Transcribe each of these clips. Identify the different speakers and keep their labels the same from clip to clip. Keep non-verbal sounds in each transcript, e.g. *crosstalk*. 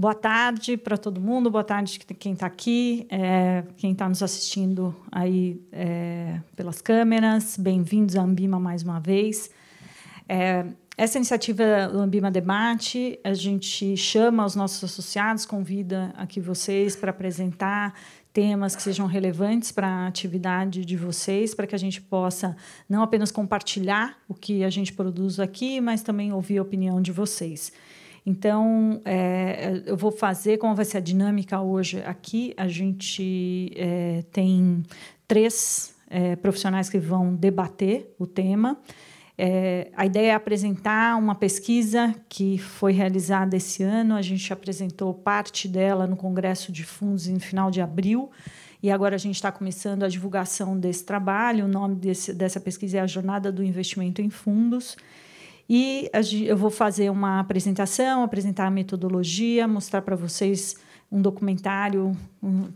Speaker 1: Boa tarde para todo mundo, boa tarde quem está aqui, é, quem está nos assistindo aí é, pelas câmeras. Bem-vindos à Ambima mais uma vez. É, essa iniciativa do Ambima Debate, a gente chama os nossos associados, convida aqui vocês para apresentar temas que sejam relevantes para a atividade de vocês, para que a gente possa não apenas compartilhar o que a gente produz aqui, mas também ouvir a opinião de vocês. Então, é, eu vou fazer como vai ser a dinâmica hoje. Aqui a gente é, tem três é, profissionais que vão debater o tema. É, a ideia é apresentar uma pesquisa que foi realizada esse ano. A gente apresentou parte dela no Congresso de Fundos no final de abril. E agora a gente está começando a divulgação desse trabalho. O nome desse, dessa pesquisa é a Jornada do Investimento em Fundos. E eu vou fazer uma apresentação, apresentar a metodologia, mostrar para vocês um documentário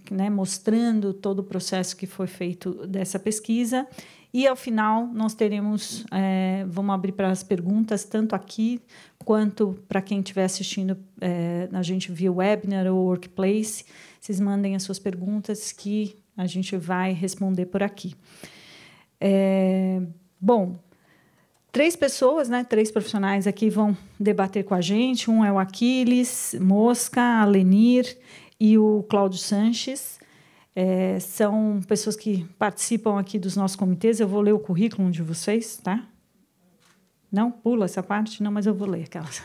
Speaker 1: né, mostrando todo o processo que foi feito dessa pesquisa. E ao final nós teremos, é, vamos abrir para as perguntas, tanto aqui quanto para quem estiver assistindo é, a gente via webinar ou workplace. Vocês mandem as suas perguntas que a gente vai responder por aqui. É, bom, Três pessoas, né? Três profissionais aqui vão debater com a gente. Um é o Aquiles, Mosca, Alenir e o Cláudio Sanches. É, são pessoas que participam aqui dos nossos comitês. Eu vou ler o currículo de vocês, tá? Não pula essa parte, não, mas eu vou ler aquelas.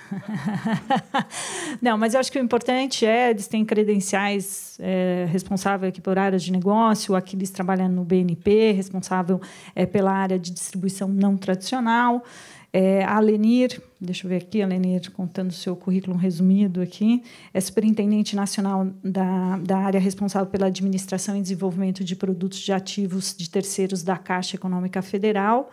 Speaker 1: *laughs* não, mas eu acho que o importante é eles têm credenciais é, responsável aqui por áreas de negócio, aqui eles trabalham no BNP, responsável é, pela área de distribuição não tradicional. É, a Lenir, deixa eu ver aqui, a Lenir contando o seu currículo resumido aqui, é superintendente nacional da, da área responsável pela administração e desenvolvimento de produtos de ativos de terceiros da Caixa Econômica Federal.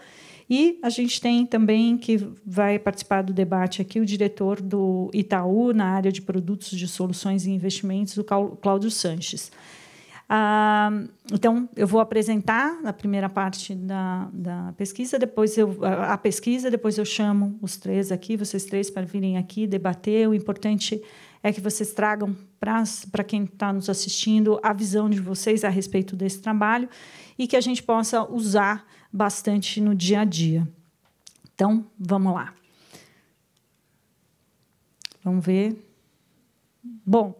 Speaker 1: E a gente tem também que vai participar do debate aqui o diretor do Itaú na área de produtos de soluções e investimentos, o Cláudio Sanches. Ah, então, eu vou apresentar a primeira parte da, da pesquisa, depois eu, a pesquisa, depois eu chamo os três aqui, vocês três, para virem aqui debater. O importante é que vocês tragam para quem está nos assistindo a visão de vocês a respeito desse trabalho e que a gente possa usar bastante no dia a dia. Então, vamos lá. Vamos ver. Bom,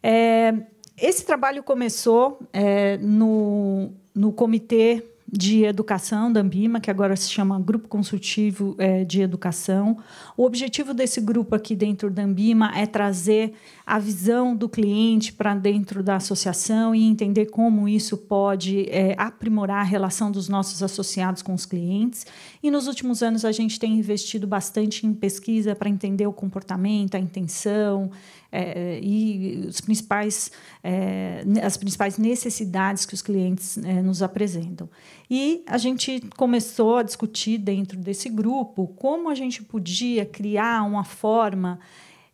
Speaker 1: é, esse trabalho começou é, no, no comitê de Educação da Ambima, que agora se chama Grupo Consultivo é, de Educação. O objetivo desse grupo aqui dentro da Ambima é trazer a visão do cliente para dentro da associação e entender como isso pode é, aprimorar a relação dos nossos associados com os clientes. E nos últimos anos a gente tem investido bastante em pesquisa para entender o comportamento, a intenção, é, é, e os principais, é, as principais necessidades que os clientes é, nos apresentam. E a gente começou a discutir dentro desse grupo como a gente podia criar uma forma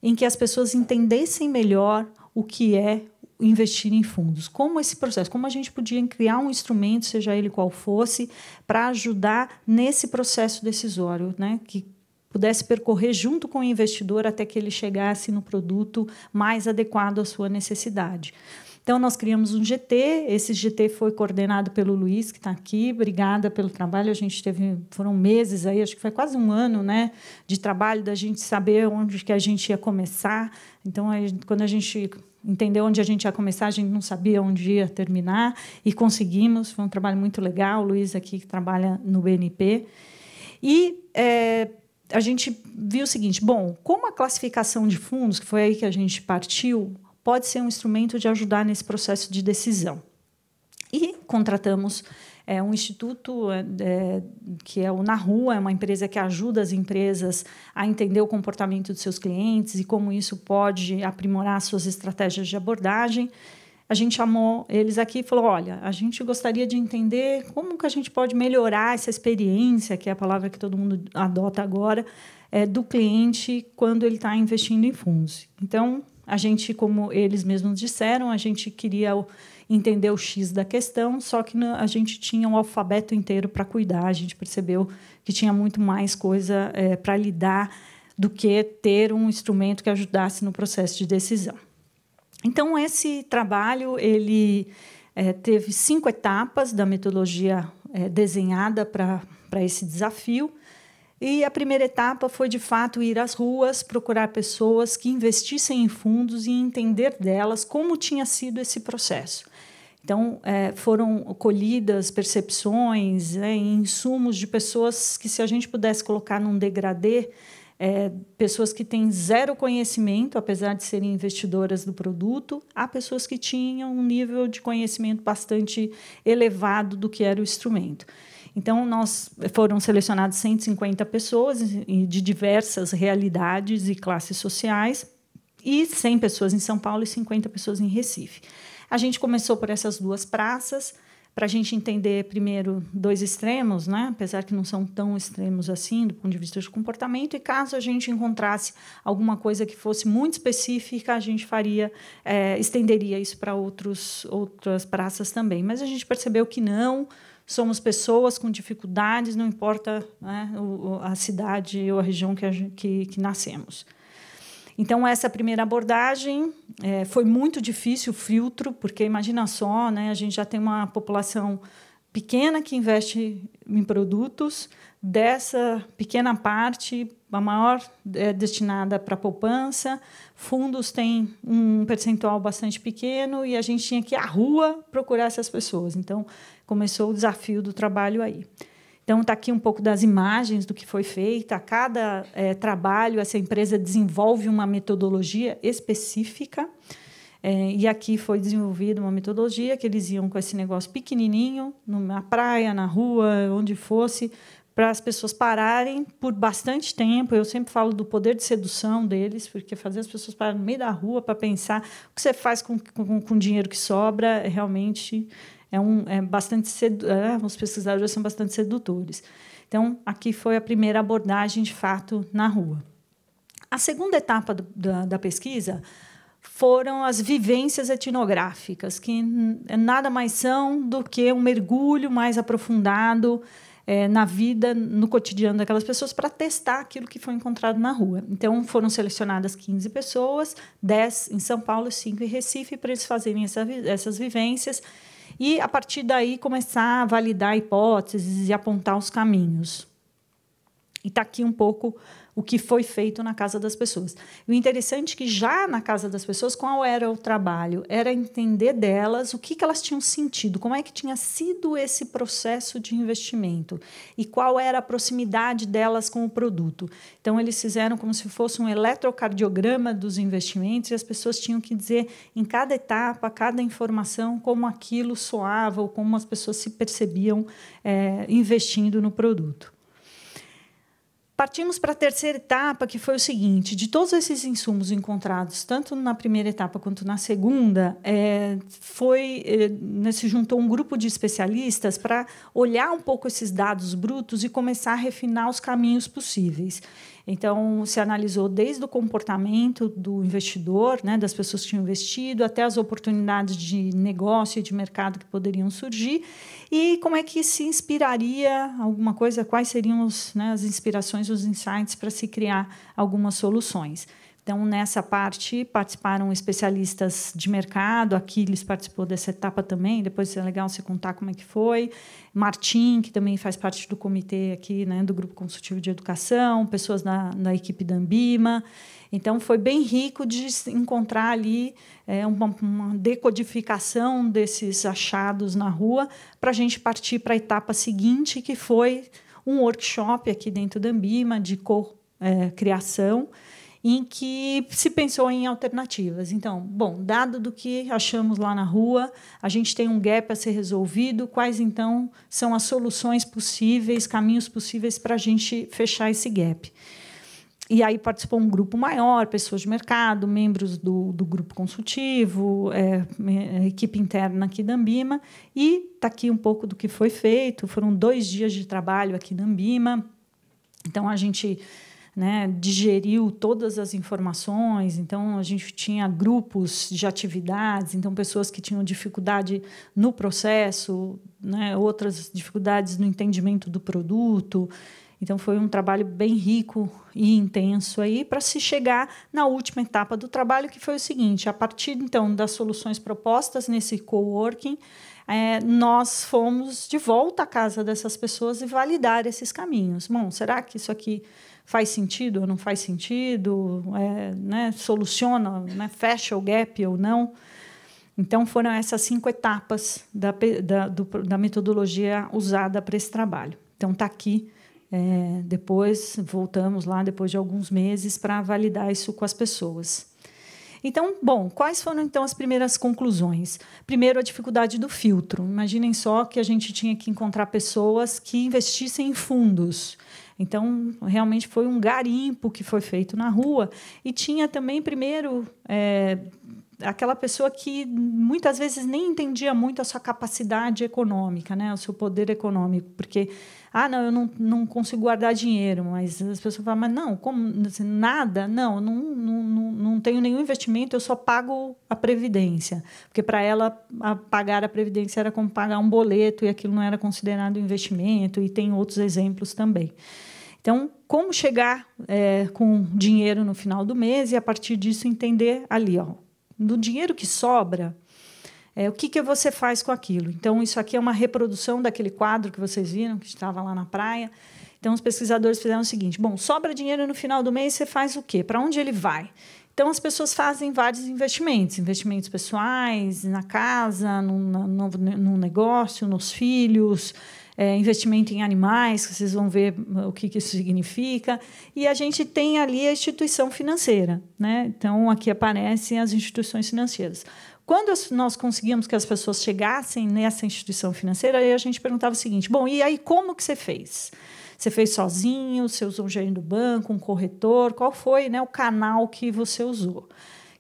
Speaker 1: em que as pessoas entendessem melhor o que é investir em fundos. Como esse processo, como a gente podia criar um instrumento, seja ele qual fosse, para ajudar nesse processo decisório, né? Que pudesse percorrer junto com o investidor até que ele chegasse no produto mais adequado à sua necessidade. Então, nós criamos um GT. Esse GT foi coordenado pelo Luiz, que está aqui. Obrigada pelo trabalho. A gente teve, foram meses aí, acho que foi quase um ano, né, de trabalho, da gente saber onde que a gente ia começar. Então, aí, quando a gente entendeu onde a gente ia começar, a gente não sabia onde ia terminar, e conseguimos. Foi um trabalho muito legal. O Luiz aqui, que trabalha no BNP. E. É, a gente viu o seguinte: bom, como a classificação de fundos, que foi aí que a gente partiu, pode ser um instrumento de ajudar nesse processo de decisão. E contratamos é, um instituto é, é que é o Na Rua, é uma empresa que ajuda as empresas a entender o comportamento dos seus clientes e como isso pode aprimorar suas estratégias de abordagem a gente chamou eles aqui e falou: olha, a gente gostaria de entender como que a gente pode melhorar essa experiência, que é a palavra que todo mundo adota agora, é, do cliente quando ele está investindo em fundos. Então, a gente, como eles mesmos disseram, a gente queria entender o X da questão, só que a gente tinha um alfabeto inteiro para cuidar, a gente percebeu que tinha muito mais coisa é, para lidar do que ter um instrumento que ajudasse no processo de decisão. Então, esse trabalho ele é, teve cinco etapas da metodologia é, desenhada para esse desafio. E a primeira etapa foi, de fato, ir às ruas, procurar pessoas que investissem em fundos e entender delas como tinha sido esse processo. Então, é, foram colhidas percepções, né, insumos de pessoas que, se a gente pudesse colocar num degradê, é, pessoas que têm zero conhecimento, apesar de serem investidoras do produto, há pessoas que tinham um nível de conhecimento bastante elevado do que era o instrumento. Então, nós foram selecionadas 150 pessoas de diversas realidades e classes sociais, e 100 pessoas em São Paulo e 50 pessoas em Recife. A gente começou por essas duas praças, para a gente entender primeiro dois extremos, né? apesar que não são tão extremos assim do ponto de vista de comportamento, e caso a gente encontrasse alguma coisa que fosse muito específica, a gente faria, é, estenderia isso para outras praças também. Mas a gente percebeu que não, somos pessoas com dificuldades, não importa né, a cidade ou a região que, a que, que nascemos. Então, essa primeira abordagem é, foi muito difícil o filtro, porque imagina só, né, a gente já tem uma população pequena que investe em produtos, dessa pequena parte, a maior é destinada para poupança, fundos têm um percentual bastante pequeno e a gente tinha que ir à rua procurar essas pessoas. Então, começou o desafio do trabalho aí. Então, está aqui um pouco das imagens do que foi feito. A cada é, trabalho, essa empresa desenvolve uma metodologia específica. É, e aqui foi desenvolvida uma metodologia que eles iam com esse negócio pequenininho, na praia, na rua, onde fosse, para as pessoas pararem por bastante tempo. Eu sempre falo do poder de sedução deles, porque fazer as pessoas pararem no meio da rua para pensar o que você faz com, o dinheiro que sobra é realmente é, um, é bastante é, os pesquisadores são bastante sedutores. Então, aqui foi a primeira abordagem de fato na rua. A segunda etapa do, da, da pesquisa foram as vivências etnográficas, que nada mais são do que um mergulho mais aprofundado é, na vida, no cotidiano daquelas pessoas, para testar aquilo que foi encontrado na rua. Então, foram selecionadas 15 pessoas, 10 em São Paulo, 5 em Recife, para eles fazerem essa, essas vivências e a partir daí começar a validar hipóteses e apontar os caminhos. E está aqui um pouco o que foi feito na casa das pessoas. E o interessante é que já na casa das pessoas, qual era o trabalho? Era entender delas o que, que elas tinham sentido, como é que tinha sido esse processo de investimento e qual era a proximidade delas com o produto. Então, eles fizeram como se fosse um eletrocardiograma dos investimentos e as pessoas tinham que dizer em cada etapa, cada informação, como aquilo soava ou como as pessoas se percebiam é, investindo no produto. Partimos para a terceira etapa, que foi o seguinte: de todos esses insumos encontrados, tanto na primeira etapa quanto na segunda, é, foi é, né, se juntou um grupo de especialistas para olhar um pouco esses dados brutos e começar a refinar os caminhos possíveis. Então, se analisou desde o comportamento do investidor, né, das pessoas que tinham investido, até as oportunidades de negócio e de mercado que poderiam surgir, e como é que se inspiraria alguma coisa, quais seriam os, né, as inspirações, os insights para se criar algumas soluções. Então, nessa parte, participaram especialistas de mercado, Aquiles participou dessa etapa também, depois é legal você contar como é que foi. Martim, que também faz parte do comitê aqui, né, do Grupo Consultivo de Educação, pessoas da, equipe da Ambima. Então, foi bem rico de encontrar ali é, uma, uma decodificação desses achados na rua para a gente partir para a etapa seguinte, que foi um workshop aqui dentro da Ambima de co-criação. É, em que se pensou em alternativas. Então, bom, dado do que achamos lá na rua, a gente tem um gap a ser resolvido, quais então são as soluções possíveis, caminhos possíveis para a gente fechar esse gap. E aí participou um grupo maior, pessoas de mercado, membros do, do grupo consultivo, é, é equipe interna aqui da Ambima. E está aqui um pouco do que foi feito. Foram dois dias de trabalho aqui na Ambima. Então, a gente né, digeriu todas as informações. Então, a gente tinha grupos de atividades, então, pessoas que tinham dificuldade no processo, né, outras dificuldades no entendimento do produto. Então, foi um trabalho bem rico e intenso aí para se chegar na última etapa do trabalho, que foi o seguinte: a partir então das soluções propostas nesse coworking, é, nós fomos de volta à casa dessas pessoas e validar esses caminhos. Bom, será que isso aqui faz sentido ou não faz sentido, é, né, soluciona, né, fecha o gap ou não. Então, foram essas cinco etapas da, da, do, da metodologia usada para esse trabalho. Então, está aqui. É, depois, voltamos lá depois de alguns meses para validar isso com as pessoas. Então, bom, quais foram então as primeiras conclusões? Primeiro, a dificuldade do filtro. Imaginem só que a gente tinha que encontrar pessoas que investissem em fundos então, realmente foi um garimpo que foi feito na rua. E tinha também, primeiro, é, aquela pessoa que muitas vezes nem entendia muito a sua capacidade econômica, né? o seu poder econômico, porque ah, não, eu não, não consigo guardar dinheiro, mas as pessoas falam, mas não, como assim, nada, não, não, não, não tenho nenhum investimento, eu só pago a previdência, porque para ela a pagar a previdência era como pagar um boleto e aquilo não era considerado investimento e tem outros exemplos também. Então, como chegar é, com dinheiro no final do mês e a partir disso entender ali, ó, do dinheiro que sobra, é, o que, que você faz com aquilo? Então, isso aqui é uma reprodução daquele quadro que vocês viram, que estava lá na praia. Então, os pesquisadores fizeram o seguinte: bom, sobra dinheiro no final do mês, você faz o quê? Para onde ele vai? Então, as pessoas fazem vários investimentos: investimentos pessoais, na casa, no, no, no negócio, nos filhos, é, investimento em animais, vocês vão ver hum, o que, que isso significa. E a gente tem ali a instituição financeira. Né? Então, aqui aparecem as instituições financeiras. Quando nós conseguimos que as pessoas chegassem nessa instituição financeira, aí a gente perguntava o seguinte: bom, e aí como que você fez? Você fez sozinho? Você usou um gerente do banco, um corretor? Qual foi né, o canal que você usou?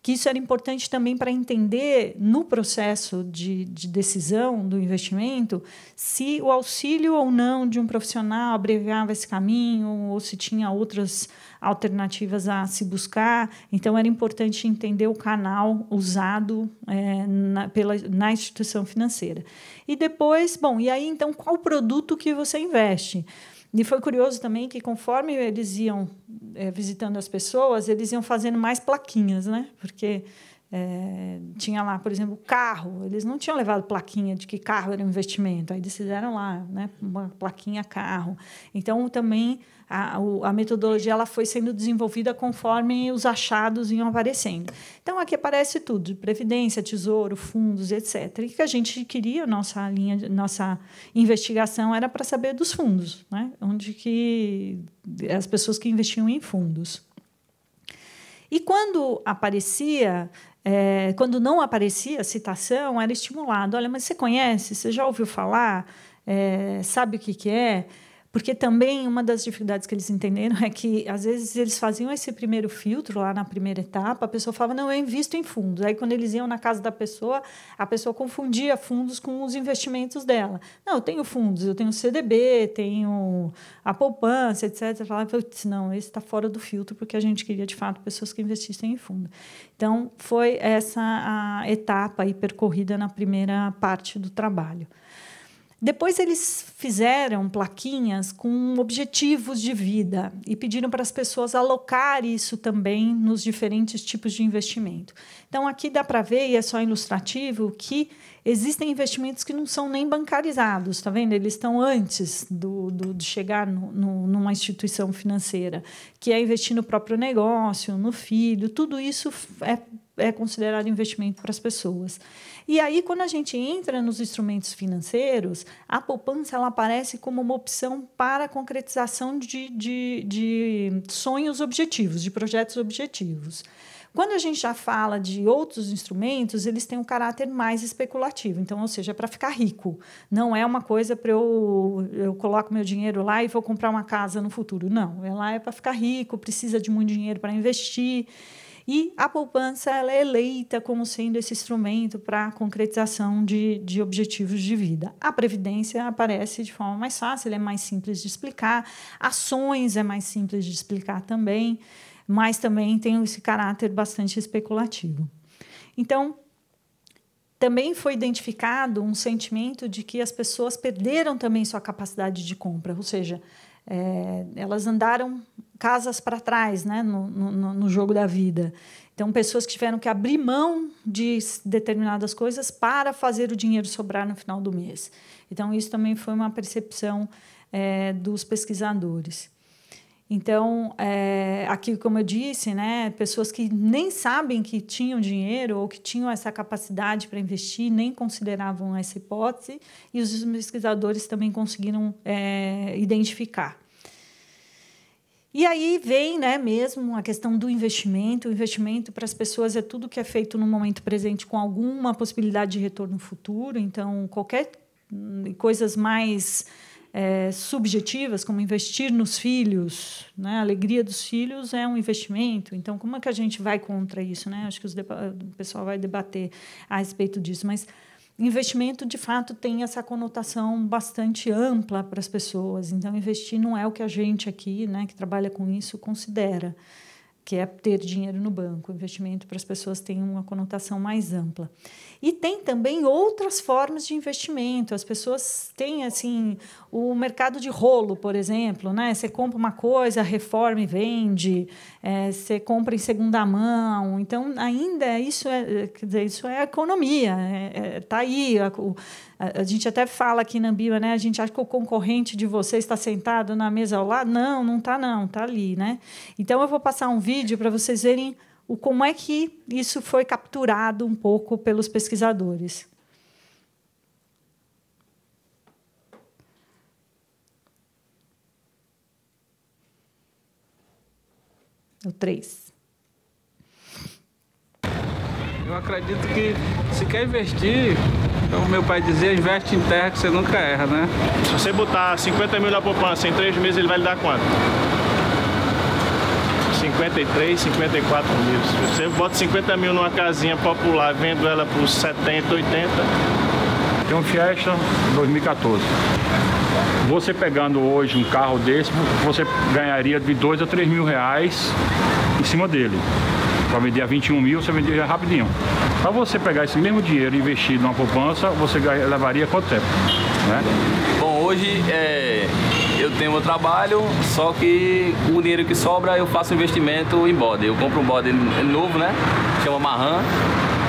Speaker 1: que isso era importante também para entender no processo de, de, decisão do investimento se o auxílio ou não de um profissional abreviava esse caminho ou se tinha outras alternativas a se buscar. Então, era importante entender o canal usado é, na, pela, na instituição financeira. E depois, bom, e aí então qual produto que você investe? E foi curioso também que conforme eles iam é, visitando as pessoas, eles iam fazendo mais plaquinhas, né? Porque é, tinha lá, por exemplo, carro. Eles não tinham levado plaquinha de que carro era um investimento. Aí eles fizeram lá, né? Uma plaquinha carro. Então também a, a metodologia ela foi sendo desenvolvida conforme os achados iam aparecendo. Então, aqui aparece tudo: previdência, tesouro, fundos, etc. E que a gente queria, nossa linha, nossa investigação era para saber dos fundos, né? onde que as pessoas que investiam em fundos. E quando aparecia, é, quando não aparecia a citação, era estimulado: olha, mas você conhece? Você já ouviu falar? É, sabe o que, que é? Porque também uma das dificuldades que eles entenderam é que, às vezes, eles faziam esse primeiro filtro lá na primeira etapa, a pessoa falava, não, eu invisto em fundos. Aí, quando eles iam na casa da pessoa, a pessoa confundia fundos com os investimentos dela. Não, eu tenho fundos, eu tenho CDB, tenho a poupança, etc. ela Falava, não, esse está fora do filtro, porque a gente queria, de fato, pessoas que investissem em fundo. Então, foi essa a etapa aí percorrida na primeira parte do trabalho. Depois eles fizeram plaquinhas com objetivos de vida e pediram para as pessoas alocar isso também nos diferentes tipos de investimento. Então aqui dá para ver e é só ilustrativo que existem investimentos que não são nem bancarizados, está vendo? Eles estão antes do, do de chegar no, no, numa instituição financeira, que é investir no próprio negócio, no filho, tudo isso é é considerado investimento para as pessoas. E aí, quando a gente entra nos instrumentos financeiros, a poupança ela aparece como uma opção para a concretização de, de, de sonhos objetivos, de projetos objetivos. Quando a gente já fala de outros instrumentos, eles têm um caráter mais especulativo. Então, ou seja, é para ficar rico. Não é uma coisa para eu, eu coloco meu dinheiro lá e vou comprar uma casa no futuro. Não, ela é, é para ficar rico, precisa de muito dinheiro para investir. E a poupança ela é eleita como sendo esse instrumento para a concretização de, de objetivos de vida. A previdência aparece de forma mais fácil, é mais simples de explicar, ações é mais simples de explicar também, mas também tem esse caráter bastante especulativo. Então, também foi identificado um sentimento de que as pessoas perderam também sua capacidade de compra, ou seja, é, elas andaram casas para trás né, no, no, no, jogo da vida. Então, pessoas que tiveram que abrir mão de determinadas coisas para fazer o dinheiro sobrar no final do mês. Então, isso também foi uma percepção é, dos pesquisadores. Então, é, aqui, como eu disse, né, pessoas que nem sabem que tinham dinheiro ou que tinham essa capacidade para investir, nem consideravam essa hipótese, e os pesquisadores também conseguiram é, identificar. E aí vem né, mesmo a questão do investimento. O investimento para as pessoas é tudo que é feito no momento presente com alguma possibilidade de retorno futuro. Então, qualquer hum, coisas mais é, subjetivas, como investir nos filhos, né? a alegria dos filhos é um investimento. Então, como é que a gente vai contra isso? Né? Acho que o pessoal vai debater a respeito disso. Mas investimento, de fato, tem essa conotação bastante ampla para as pessoas. Então, investir não é o que a gente aqui, né, que trabalha com isso, considera que é ter dinheiro no banco. investimento para as pessoas tem uma conotação mais ampla. E tem também outras formas de investimento. As pessoas têm assim o mercado de rolo, por exemplo, né? Você compra uma coisa, reforma e vende. É, você compra em segunda mão. Então ainda é isso é, quer dizer, isso é economia. Está é, é, tá aí a, o, a, a, gente até fala aqui na Bíblia, né? A gente acha que o concorrente de você está sentado na mesa ao lado. Não, não está não, está ali, né? Então eu vou passar um vídeo para vocês verem o, como é que isso foi capturado um pouco pelos pesquisadores. É o 3.
Speaker 2: Eu acredito que se quer investir, como meu pai dizia, investe em terra que você nunca erra, né? Se você botar 50 mil na poupança em três meses, ele vai lhe dar quanto? 53, 54 mil. Se você bota 50 mil numa casinha popular, vendo ela por 70, 80.
Speaker 3: Tem um Fiesta
Speaker 2: 2014. Você pegando hoje um carro desse, você ganharia de 2 a 3 mil reais em cima dele. Para vender a 21 mil, você vendia
Speaker 4: rapidinho. Para você pegar esse mesmo dinheiro e investir numa poupança, você levaria quanto tempo?
Speaker 2: Né? Bom, hoje é, eu tenho meu trabalho, só que o dinheiro que sobra eu faço investimento em bode. Eu compro um bode novo, né? Chama Marran.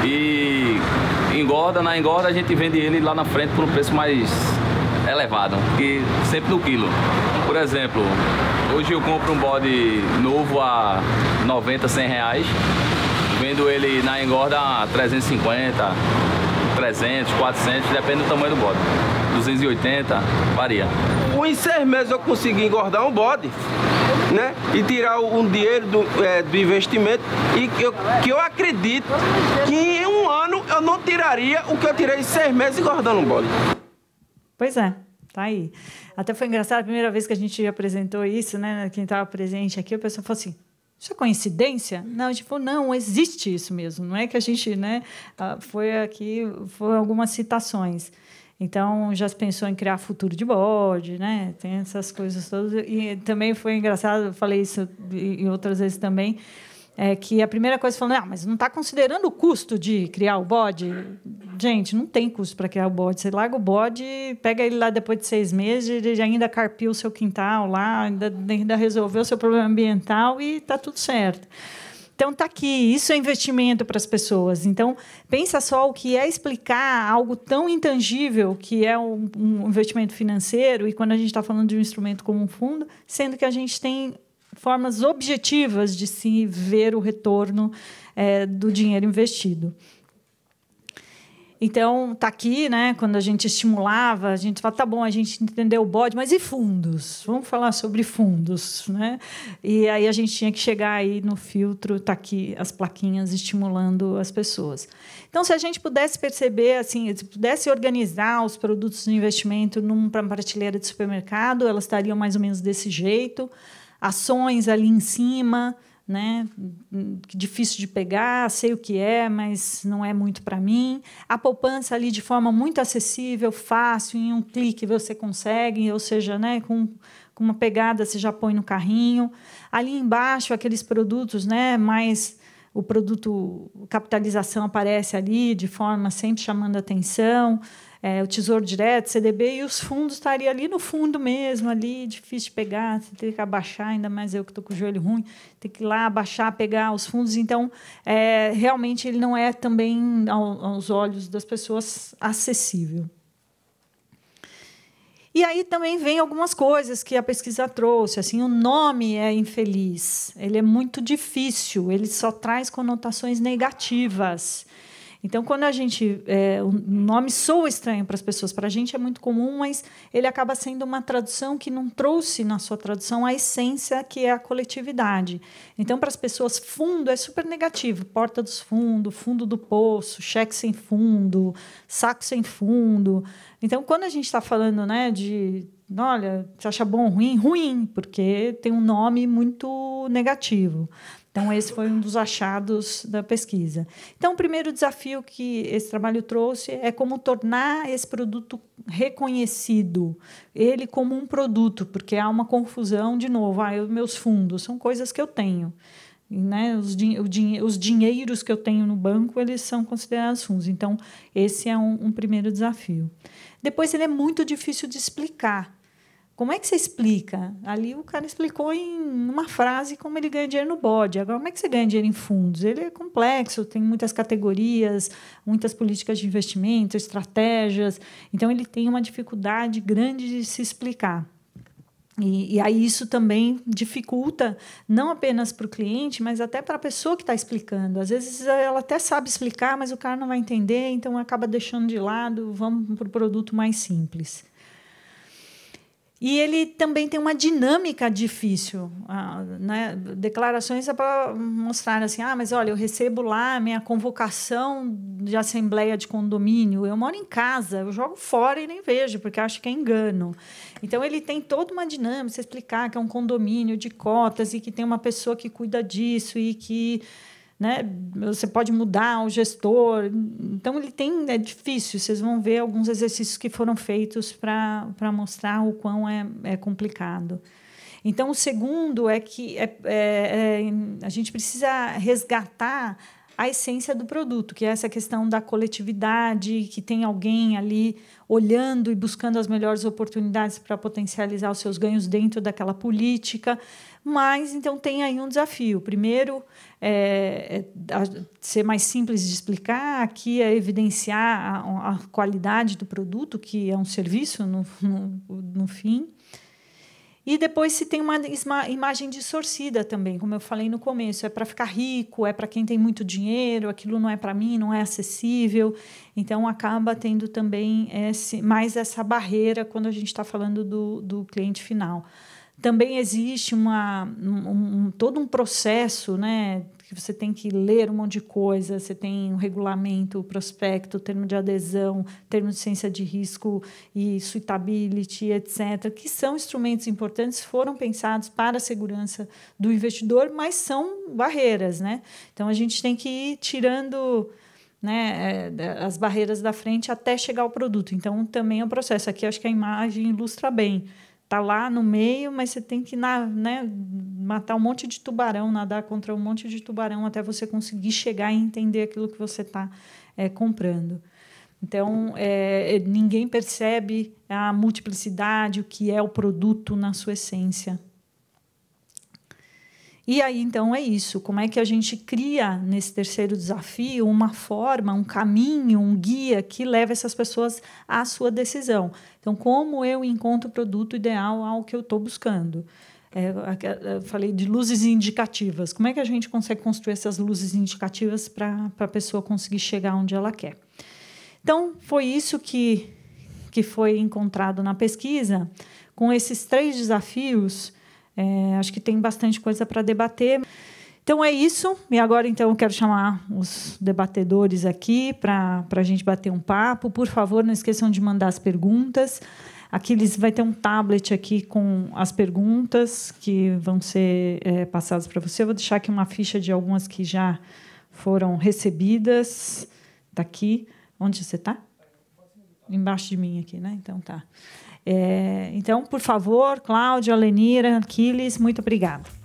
Speaker 2: E engorda, na engorda a gente vende ele lá na frente por um preço mais elevado, que sempre no quilo. Por exemplo, Hoje eu compro um bode novo a 90, 100 reais. Vendo ele na engorda a 350, 300, 400, depende do tamanho do bode. 280, varia.
Speaker 4: Em seis meses eu consegui engordar um bode,
Speaker 2: né? E tirar um dinheiro do, é, do investimento. E que eu, que eu acredito
Speaker 4: que em um ano eu não tiraria o que eu tirei em seis meses engordando um bode.
Speaker 1: Pois é tá aí. Até foi engraçado, a primeira vez que a gente apresentou isso, né? Quem estava presente aqui, o pessoal falou assim: isso é coincidência? Não, tipo, não, existe isso mesmo. Não é que a gente, né? Ah, foi aqui, foram algumas citações. Então, já se pensou em criar futuro de bode, né? Tem essas coisas todas. E também foi engraçado, eu falei isso em outras vezes também, é que a primeira coisa falando, ah, mas não está considerando o custo de criar o bode? Gente, não tem custo para criar o bode. Você larga o bode, pega ele lá depois de seis meses, ele ainda carpiu o seu quintal lá, ainda, ainda resolveu o seu problema ambiental e está tudo certo. Então tá aqui, isso é investimento para as pessoas. Então pensa só o que é explicar algo tão intangível que é um, um investimento financeiro e quando a gente está falando de um instrumento como um fundo, sendo que a gente tem formas objetivas de se ver o retorno é, do dinheiro investido. Então, tá aqui, né? Quando a gente estimulava, a gente fala, tá bom, a gente entendeu o bode, mas e fundos? Vamos falar sobre fundos, né? E aí a gente tinha que chegar aí no filtro, tá aqui as plaquinhas estimulando as pessoas. Então, se a gente pudesse perceber, assim, se pudesse organizar os produtos de investimento numa prateleira de supermercado, elas estariam mais ou menos desse jeito ações ali em cima, né? Difícil de pegar, sei o que é, mas não é muito para mim. A poupança ali de forma muito acessível, fácil, em um clique você consegue, ou seja, né, com, com uma pegada você já põe no carrinho. Ali embaixo, aqueles produtos, né, mais o produto capitalização aparece ali de forma sempre chamando atenção é, o Tesouro Direto, CDB, e os fundos estariam ali no fundo mesmo, ali, difícil de pegar, você tem que abaixar, ainda mais eu que estou com o joelho ruim, tem que ir lá abaixar, pegar os fundos. Então, é, realmente, ele não é também, aos olhos das pessoas, acessível. E aí também vem algumas coisas que a pesquisa trouxe, assim, o nome é infeliz, ele é muito difícil, ele só traz conotações negativas. Então, quando a gente. É, o nome soa estranho para as pessoas, para a gente é muito comum, mas ele acaba sendo uma tradução que não trouxe na sua tradução a essência que é a coletividade. Então, para as pessoas, fundo é super negativo: porta dos fundos, fundo do poço, cheque sem fundo, saco sem fundo. Então, quando a gente está falando né, de olha, você acha bom ruim? Ruim, porque tem um nome muito negativo. Então, esse foi um dos achados da pesquisa. Então, o primeiro desafio que esse trabalho trouxe é como tornar esse produto reconhecido, ele como um produto, porque há uma confusão, de novo, ah, eu, meus fundos são coisas que eu tenho. Né, os, din din os, dinheiros que eu tenho no banco eles são considerados fundos. Então, esse é um, um primeiro desafio. Depois, ele é muito difícil de explicar como é que você explica? Ali o cara explicou em uma frase como ele ganha dinheiro no bode. Agora, como é que você ganha dinheiro em fundos? Ele é complexo, tem muitas categorias, muitas políticas de investimento, estratégias. Então, ele tem uma dificuldade grande de se explicar. E, e, aí isso também dificulta, não apenas para o cliente, mas até para a pessoa que está explicando. Às vezes ela até sabe explicar, mas o cara não vai entender, então acaba deixando de lado, vamos para o produto mais simples. E ele também tem uma dinâmica difícil. Ah, né? Declarações é para mostrar assim: ah, mas olha, eu recebo lá minha convocação de assembleia de condomínio, eu moro em casa, eu jogo fora e nem vejo, porque acho que é engano. Então, ele tem toda uma dinâmica, explicar que é um condomínio de cotas e que tem uma pessoa que cuida disso e que né? Você pode mudar o gestor. Então ele tem é difícil. Vocês vão ver alguns exercícios que foram feitos para mostrar o quão é, é complicado. Então o segundo é que é, é, é, a gente precisa resgatar a essência do produto, que é essa questão da coletividade, que tem alguém ali olhando e buscando as melhores oportunidades para potencializar os seus ganhos dentro daquela política. Mas então tem aí um desafio. Primeiro, é, é ser mais simples de explicar, aqui é evidenciar a, a qualidade do produto, que é um serviço no, no, no fim. E depois se tem uma imagem distorcida também, como eu falei no começo, é para ficar rico, é para quem tem muito dinheiro, aquilo não é para mim, não é acessível. Então acaba tendo também esse, mais essa barreira quando a gente está falando do, do cliente final também existe uma, um, um, todo um processo, né? Que você tem que ler um monte de coisa, você tem um regulamento, o prospecto, o termo de adesão, termo de ciência de risco e suitability, etc., que são instrumentos importantes, foram pensados para a segurança do investidor, mas são barreiras, né? Então a gente tem que ir tirando né, é, as barreiras da frente até chegar ao produto. Então também é um processo. Aqui acho que a imagem ilustra bem tá lá no meio, mas você tem que né, matar um monte de tubarão, nadar contra um monte de tubarão até você conseguir chegar e entender aquilo que você está é, eh, comprando. Então, é, ninguém percebe a multiplicidade, o que é o produto na sua essência. E aí, então, é isso. Como é que a gente cria nesse terceiro desafio uma forma, um caminho, um guia que leva essas pessoas à sua decisão? Então, como eu encontro o produto ideal ao que eu estou buscando? É, eu é, falei de luzes indicativas. Como é que a gente consegue construir essas luzes indicativas para a pessoa conseguir chegar onde ela quer? Então, foi isso que, que foi encontrado na pesquisa. Com esses três desafios, é, acho que tem bastante coisa para debater. Então é isso. E agora então eu quero chamar os debatedores aqui para a gente bater um papo. Por favor, não esqueçam de mandar as perguntas. Aqui eles vai ter um tablet aqui com as perguntas que vão ser é, passadas para você. Eu vou deixar aqui uma ficha de algumas que já foram recebidas. Está aqui. Onde você está? Embaixo de mim aqui, né? Então tá. É, então, por favor, Cláudia, Lenira, Aquiles, muito obrigada.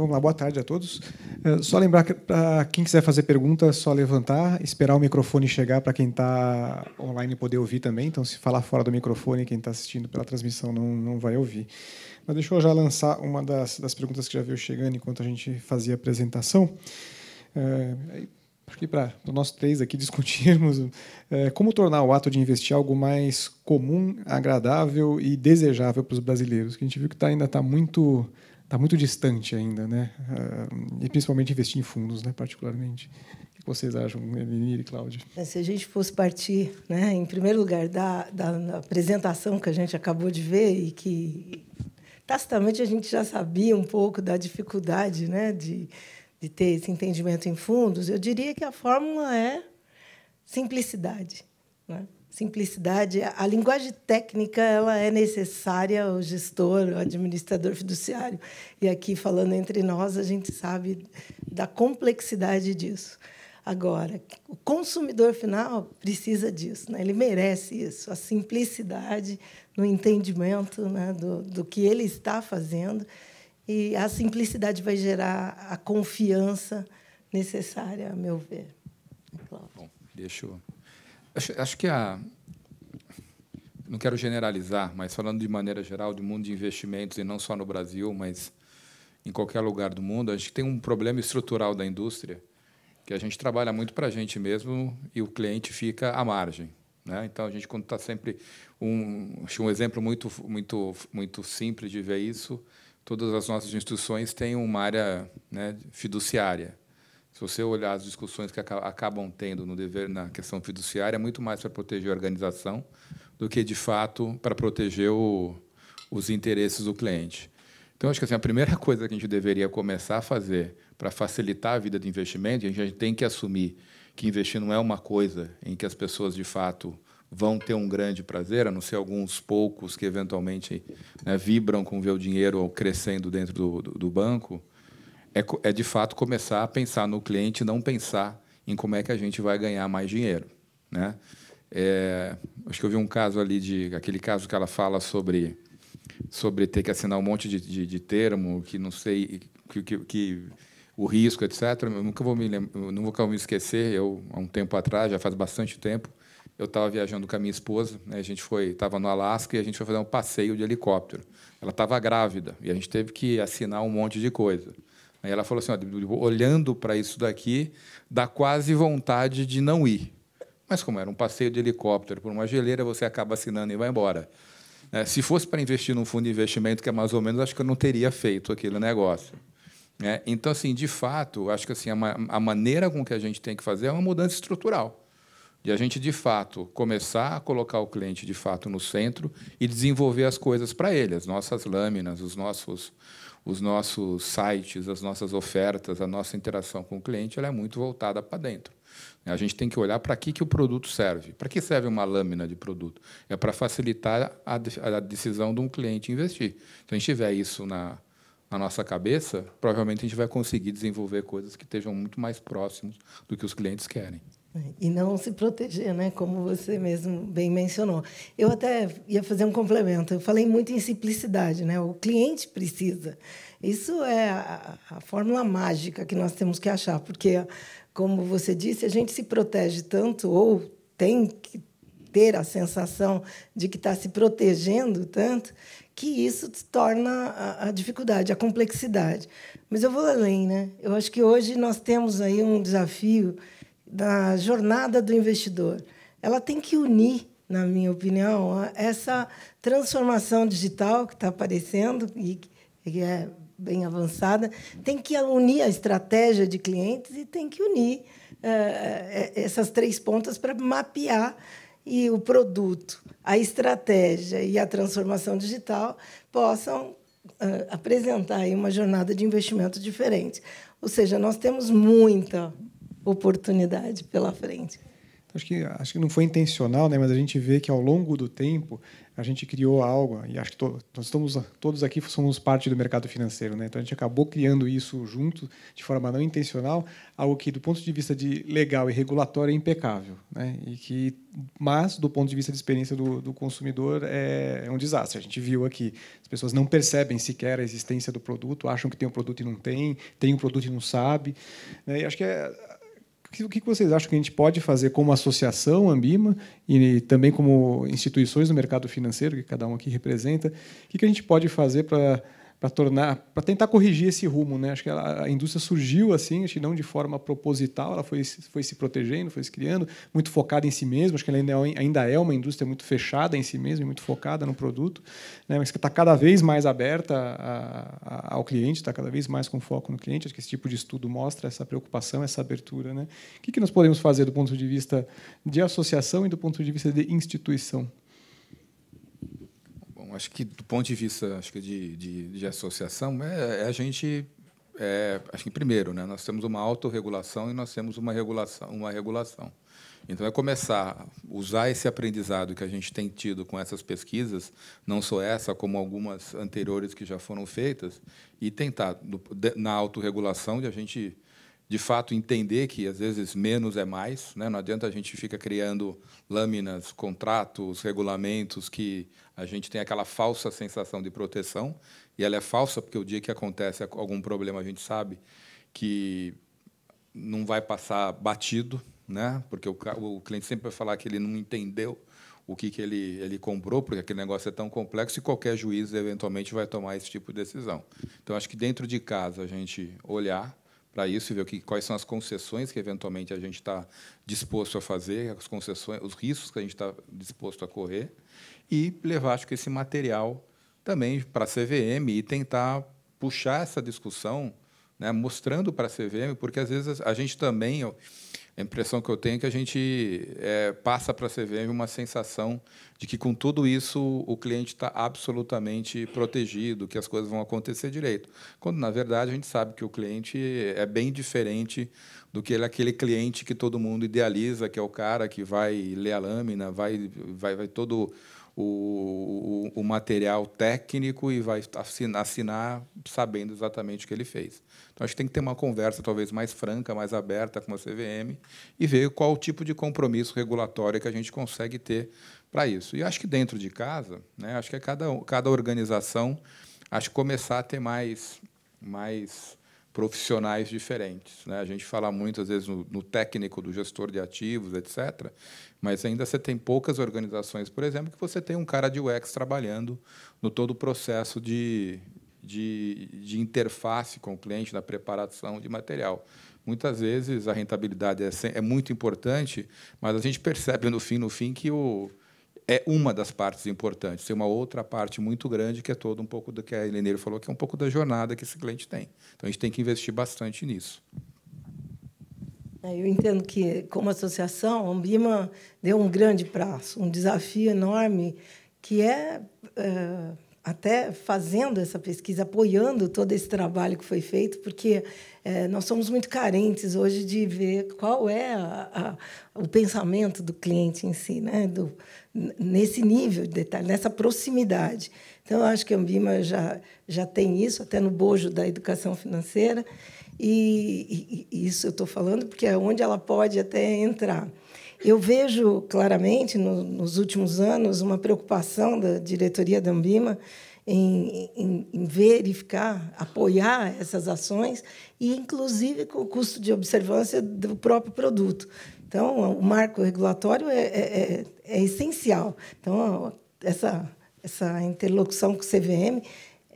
Speaker 5: Então, vamos lá, boa tarde a todos. Eh, só lembrar que para quem quiser fazer pergunta, é só levantar, esperar o microfone chegar para quem está online poder ouvir também. Então, se falar fora do microfone, quem está assistindo pela transmissão não, não vai ouvir. Mas deixa eu já lançar uma das, das perguntas que já veio chegando enquanto a gente fazia a apresentação. É, acho que para nós três aqui *laughs* discutirmos é, como tornar o ato de investir algo mais comum, agradável e desejável para os brasileiros, que a gente viu que tá, ainda está muito está muito distante ainda, né? Ah, e principalmente investir em fundos, né? Particularmente. O que vocês acham, Elenir e Cláudia?
Speaker 6: É, se a gente fosse partir, né, em primeiro lugar, da, da apresentação que a gente acabou de ver e que tacitamente a gente já sabia um pouco da dificuldade né, de, de ter esse entendimento em fundos, eu diria que a fórmula é simplicidade. Né? simplicidade. A linguagem técnica ela é necessária ao gestor, ao administrador fiduciário. E aqui, falando entre nós, a gente sabe da complexidade disso. Agora, o consumidor final precisa disso, né? ele merece isso, a simplicidade no entendimento né? do, do que ele está fazendo. E a simplicidade vai gerar a confiança necessária, a meu ver.
Speaker 4: Bom, deixa eu Acho, acho que a. Não quero generalizar, mas falando de maneira geral do mundo de investimentos, e não só no Brasil, mas em qualquer lugar do mundo, a gente tem um problema estrutural da indústria, que a gente trabalha muito para a gente mesmo e o cliente fica à margem. Né? Então, a gente, quando está sempre. Um, acho um exemplo muito, muito, muito simples de ver isso: todas as nossas instituições têm uma área né, fiduciária. Se você olhar as discussões que acabam tendo no dever na questão fiduciária, é muito mais para proteger a organização do que, de fato, para proteger o, os interesses do cliente. Então, acho que assim, a primeira *laughs* coisa que a gente deveria começar a fazer para facilitar a vida do investimento, a gente tem que assumir que investir não é uma coisa em que as pessoas, de fato, vão ter um grande prazer, a não ser alguns poucos que eventualmente né, vibram com ver o dinheiro crescendo dentro do, do, do banco é, é de fato começar a pensar no cliente, não pensar em como é que a gente vai ganhar mais dinheiro, né? É, acho que eu vi um caso ali de aquele caso que ela fala sobre sobre ter que assinar um monte de, de, de termo que não sei que, que, que, o risco etc. Eu nunca vou me vou me esquecer. Eu há um tempo atrás, já faz bastante tempo, eu estava viajando com a minha esposa. Né, a gente foi estava no Alasca e a gente foi fazer um passeio de helicóptero. Ela estava grávida e a gente teve que assinar um monte de coisa. Ela falou assim: ó, olhando para isso daqui, dá quase vontade de não ir. Mas como era um passeio de helicóptero por uma geleira, você acaba assinando e vai embora. É, se fosse para investir num fundo de investimento, que é mais ou menos, acho que eu não teria feito aquele negócio. É, então, assim, de fato, acho que assim, a, ma a, maneira com que a gente tem que fazer é uma mudança estrutural. De a gente, de fato, começar a colocar o cliente, de fato, no centro e desenvolver as coisas para ele, as nossas lâminas, os nossos os nossos sites, as nossas ofertas, a nossa interação com o cliente, ela é muito voltada para dentro. A gente tem que olhar para que, que o produto serve. Para que serve uma lâmina de produto? É para facilitar a, a decisão de um cliente investir. Se então, a gente tiver isso na, na nossa cabeça, provavelmente a gente vai conseguir desenvolver coisas que estejam muito mais próximos do que os clientes querem.
Speaker 6: E não se proteger, né? como você mesmo bem mencionou. Eu até ia fazer um complemento. Eu falei muito em simplicidade, né? o cliente precisa. Isso é a, a fórmula mágica que nós temos que achar, porque, como você disse, a gente se protege tanto ou tem que ter a sensação de que está se protegendo tanto que isso torna a, a, dificuldade, a complexidade. Mas eu vou além, né? Eu acho que hoje nós temos aí um desafio da jornada do investidor. Ela tem que unir, na minha opinião, essa transformação digital que está aparecendo e que é bem avançada, tem que unir a estratégia de clientes e tem que unir eh, eh, eh, essas três pontas para mapear e o produto, a estratégia e a transformação digital possam apresentar uma jornada de investimento diferente. Ou seja, nós temos muita oportunidade pela frente.
Speaker 5: Acho que, acho que não foi intencional, né? mas a gente vê que ao longo do tempo a gente criou algo, e acho que to, nós estamos, todos aqui somos parte do mercado financeiro, né? então a gente acabou criando isso junto, de forma não intencional, algo que, do ponto de vista de legal e regulatório, é impecável, né? e que, mas, do ponto de vista de experiência do, do consumidor, é, é um desastre. A gente viu aqui, as pessoas não percebem sequer a existência do produto, acham que tem um produto e não tem, tem um produto e não sabe. Né? E acho que é, o que vocês acham que a gente pode fazer como associação Ambima e também como instituições do mercado financeiro, que cada um aqui representa? O que a gente pode fazer para para tornar, para tentar corrigir esse rumo, né? Acho que ela, a indústria surgiu assim, acho que não de forma proposital, ela foi, foi se protegendo, foi se criando, muito focada em si mesma. Acho que ela ainda é, é uma indústria muito fechada em si mesma, muito focada no produto, né? Mas que está cada vez mais aberta a, a, ao cliente, está cada vez mais com foco no cliente. Acho que esse tipo de estudo mostra essa preocupação, essa abertura, né? O que, que nós podemos fazer do ponto de vista de associação e do ponto de vista de instituição?
Speaker 4: acho que do ponto de vista acho que de, de, de associação, é, é a gente. É, acho que primeiro, né, nós temos uma autorregulação e nós temos uma regulação, uma regulação. Então, é começar a usar esse aprendizado que a gente tem tido com essas pesquisas, não só essa, como algumas anteriores que já foram feitas, e tentar, na autorregulação, de a gente de fato entender que às vezes menos é mais, né? Não adianta a gente ficar criando lâminas, contratos, regulamentos que a gente tem aquela falsa sensação de proteção e ela é falsa porque o dia que acontece algum problema a gente sabe que não vai passar batido, né? Porque o, o cliente sempre vai falar que ele não entendeu o que, que ele, ele comprou, porque aquele negócio é tão complexo e qualquer juiz eventualmente vai tomar esse tipo de decisão. Então acho que dentro de casa a gente olhar para isso e ver que, quais são as concessões que eventualmente a gente está disposto a fazer, as concessões, os riscos que a gente está disposto a correr e levar acho que esse material também para a CVM e tentar puxar essa discussão, né, mostrando para a CVM, porque às vezes a gente também a impressão que eu tenho é que a gente é, passa para a CVM uma sensação de que, com tudo isso, o cliente está absolutamente protegido, que as coisas vão acontecer direito. Quando, na verdade, a gente sabe que o cliente é bem diferente do que ele, é aquele cliente que todo mundo idealiza, que é o cara que vai ler a lâmina, vai, vai, vai todo o, o, o material técnico e vai assinar, assinar, sabendo exatamente o que ele fez. Então, acho que tem que ter uma conversa talvez mais franca, mais aberta com a CVM e ver qual o tipo de compromisso regulatório que a gente consegue ter para isso. E acho que dentro de casa, né, acho que é cada, cada organização acho que começar a ter mais, mais profissionais diferentes. Né? A gente fala muito, às vezes, no, no, técnico do gestor de ativos, etc. Mas ainda você tem poucas organizações, por exemplo, que você tem um cara de UX trabalhando no todo o processo de, de, de interface com o cliente, na preparação de material. Muitas vezes a rentabilidade é, é muito importante, mas a gente percebe no fim, no fim, que o, é uma das partes importantes. Tem uma outra parte muito grande que é todo um pouco do que a Heleneiro falou, que é um pouco da jornada que esse cliente tem. Então a gente tem que investir bastante nisso.
Speaker 6: Né, eu entendo que, como associação, a Ambima deu um grande prazo, um desafio enorme, que é, é, até fazendo essa pesquisa, apoiando todo esse trabalho que foi feito, porque é, nós somos muito carentes hoje de ver qual é a, a, o pensamento do cliente em si, né? Do, nesse nível de detalhe, nessa proximidade. Então, eu acho que a Ambima já, já tem isso, até no bojo da educação financeira. E, e isso eu estou falando porque é onde ela pode até entrar. Eu vejo claramente, no, nos últimos anos, uma preocupação da diretoria da Ambima em, em, em, verificar, apoiar essas ações, e inclusive com o custo de observância do próprio produto. Então, o marco regulatório é, é, é, é essencial. Então, essa, essa interlocução com o CVM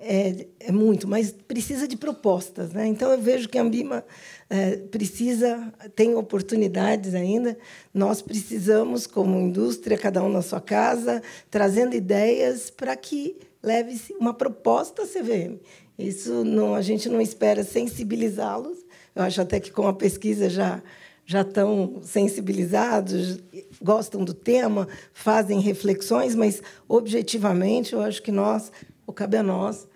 Speaker 6: é, é, muito, mas precisa de propostas. Né? Então, eu vejo que a Ambima é, precisa, tem oportunidades ainda. Nós precisamos, como indústria, cada um na sua casa, trazendo ideias para que leve-se uma proposta à CVM. Isso não, a gente não espera sensibilizá-los. Eu acho até que com a pesquisa já já estão sensibilizados, gostam do tema, fazem reflexões, mas objetivamente eu acho que nós, o cabe a nós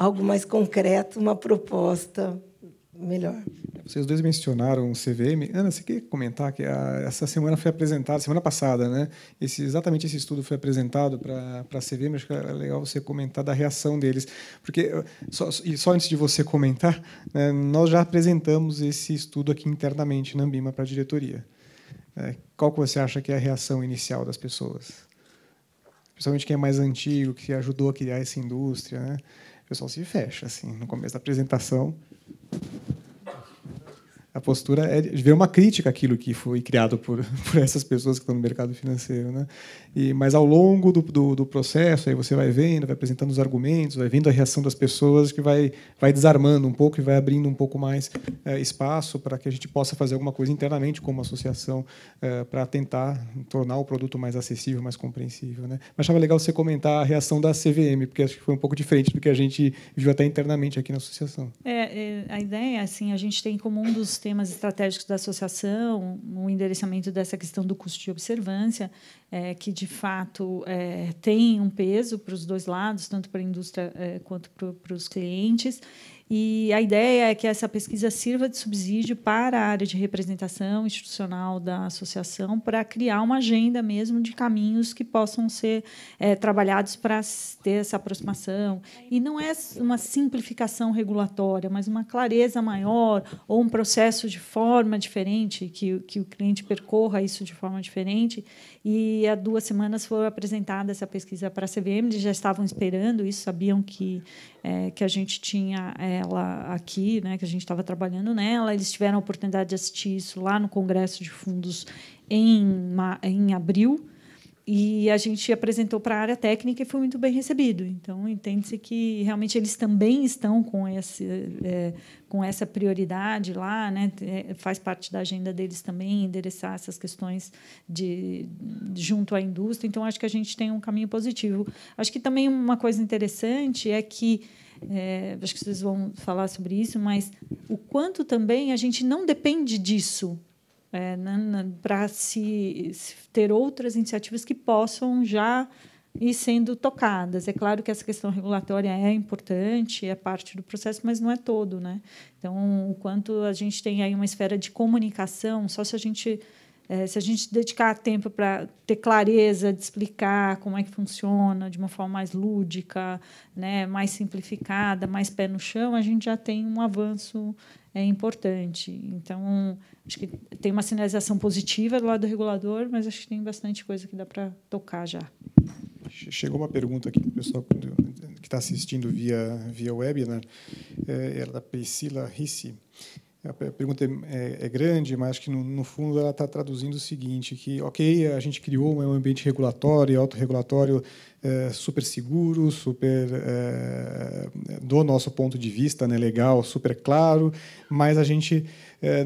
Speaker 6: algo mais concreto, uma proposta melhor.
Speaker 5: Vocês dois mencionaram o CVM. Ana, você quer comentar que a, essa semana foi apresentada, semana passada, né? Esse, exatamente esse estudo foi apresentado para a CVM. Acho que é legal você comentar da reação deles. Porque, eh, só, e só antes de você comentar, né, nós já apresentamos esse estudo aqui internamente na Ambima para a diretoria. É, qual que você acha que é a reação inicial das pessoas? Principalmente quem é mais antigo, que ajudou a criar essa indústria, né? o pessoal se fecha, assim, no começo da apresentação a postura é de ver uma crítica aquilo que foi criado por, *laughs* por essas pessoas que estão no mercado financeiro, né? E mas ao longo do, do, do, processo aí você vai vendo, vai apresentando os argumentos, vai vendo a reação das pessoas que vai vai desarmando um pouco e vai abrindo um pouco mais é, espaço para que a gente possa fazer alguma coisa internamente como associação é, para tentar tornar o produto mais acessível, mais compreensível, né? Mas achava legal você comentar a reação da CVM porque acho que foi um pouco diferente do que a gente viu até internamente aqui na associação.
Speaker 1: É, é a ideia assim a gente tem como um dos temas estratégicos da associação, o endereçamento dessa questão do custo de observância, é, que de fato é, tem um peso para os dois lados, tanto para a indústria é, quanto para os clientes, e a ideia é que essa pesquisa sirva de subsídio para a área de representação institucional da associação, para criar uma agenda mesmo de caminhos que possam ser é, trabalhados para ter essa aproximação. E não é uma simplificação regulatória, mas uma clareza maior ou um processo de forma diferente, que, que o cliente percorra isso de forma diferente. E há duas semanas foi apresentada essa pesquisa para a CVM, eles já estavam esperando isso, sabiam que é, que a gente tinha ela aqui, né, que a gente estava trabalhando nela. Eles tiveram a oportunidade de assistir isso lá no Congresso de Fundos em, em abril e a gente apresentou para a área técnica e foi muito bem recebido. Então, entende-se que realmente eles também estão com, esse, é, com essa prioridade lá, né? É, faz parte da agenda deles também endereçar essas questões de, junto à indústria. Então, acho que a gente tem um caminho positivo. Acho que também uma coisa interessante é que. É, acho que vocês vão falar sobre isso, mas o quanto também a gente não depende disso, é, né, né, para se, se, ter outras iniciativas que possam já ir sendo tocadas. É claro que essa questão regulatória é importante, é parte do processo, mas não é todo. Né? Então, o quanto a gente tem aí uma esfera de comunicação, só se a gente é, se a gente dedicar tempo para ter clareza de explicar como é que funciona de uma forma mais lúdica, né, mais simplificada, mais pé no chão, a gente já tem um avanço é importante. Então, acho que tem uma sinalização positiva do lado do regulador, mas acho que tem bastante coisa que dá para tocar já.
Speaker 5: Chegou uma pergunta aqui do pessoal que está assistindo via, via webinar, né? era é, é da Priscila Risse a pergunta é, é, é, grande, mas acho que no, no fundo ela está traduzindo o seguinte, que ok, a gente criou um ambiente regulatório, autorregulatório é, super seguro, super é, do nosso ponto de vista, né, legal, super claro, mas a gente eh,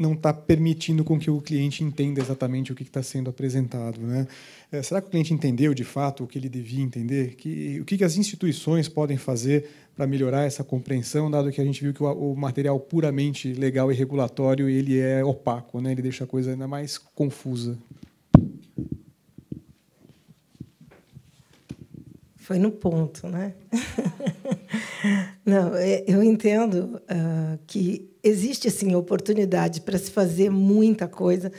Speaker 5: não está permitindo com que o cliente entenda exatamente o que está sendo apresentado. Né? É, será que o cliente entendeu de fato o que ele devia entender? o que, as instituições podem fazer para melhorar essa compreensão, dado que a gente viu que o, o, material puramente legal e regulatório ele é opaco, né? ele deixa a coisa ainda mais confusa?
Speaker 6: foi no ponto, né? *laughs* Não, é, eu entendo uh, que existe assim oportunidade para se fazer muita coisa,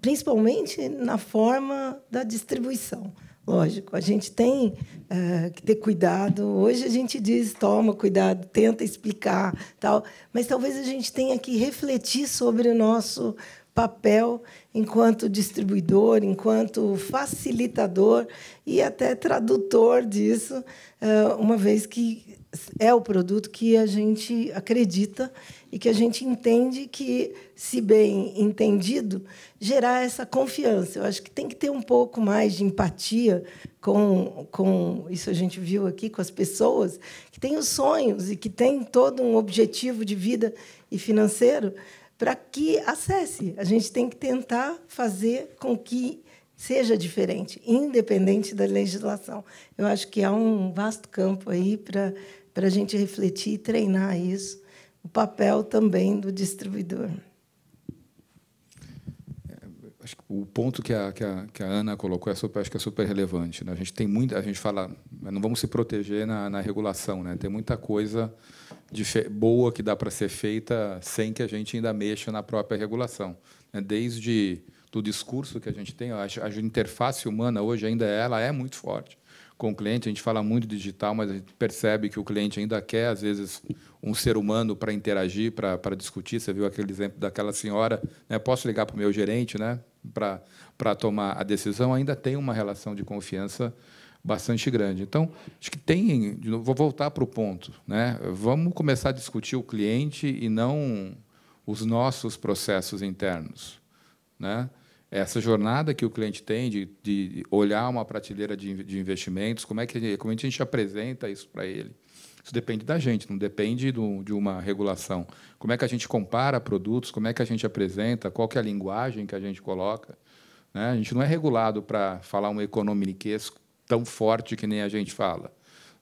Speaker 6: principalmente na forma da distribuição. Lógico, a gente tem uh, que ter cuidado. Hoje a gente diz, toma cuidado, tenta explicar, tal. Mas talvez a gente tenha que refletir sobre o nosso papel enquanto distribuidor, enquanto facilitador e até tradutor disso, eh, uma vez que é o produto que a gente acredita e que a gente entende que, se bem entendido, gerar essa confiança. Eu acho que tem que ter um pouco mais de empatia com, com isso a gente viu aqui, com as pessoas que têm os sonhos e que têm todo um objetivo de vida e financeiro para que acesse. A gente tem que tentar fazer com que seja diferente, independente da legislação. Eu acho que há um vasto campo aí para a gente refletir e treinar isso, o papel também do distribuidor
Speaker 4: acho que o ponto que a, que a, que a Ana colocou é super, acho que é super relevante. Né? A gente tem muita a gente fala, não vamos se proteger na, na regulação, né? Tem muita coisa de boa que dá para ser feita sem que a gente ainda mexa na própria regulação. Né? Desde do discurso que a gente tem, a, a interface humana hoje ainda é, ela é muito forte com o cliente. A gente fala muito digital, mas a gente percebe que o cliente ainda quer, às vezes, um ser humano para interagir, para, para discutir. Você viu aquele exemplo daquela senhora, né? posso ligar para o meu gerente, né? para tomar a decisão, ainda tem uma relação de confiança bastante grande. Então, acho que tem. Vou voltar para o ponto. Né? Vamos começar a discutir o cliente e não os nossos processos internos. Né? Essa jornada que o cliente tem de, de olhar uma prateleira de, de investimentos, como é que como é que a gente apresenta isso para ele? Isso depende da gente, não depende do, de uma regulação. Como é que a gente compara produtos, como é que a gente apresenta, qual que é a linguagem que a gente coloca. Né? A gente não é regulado para falar um economiquez tão forte que nem a gente fala.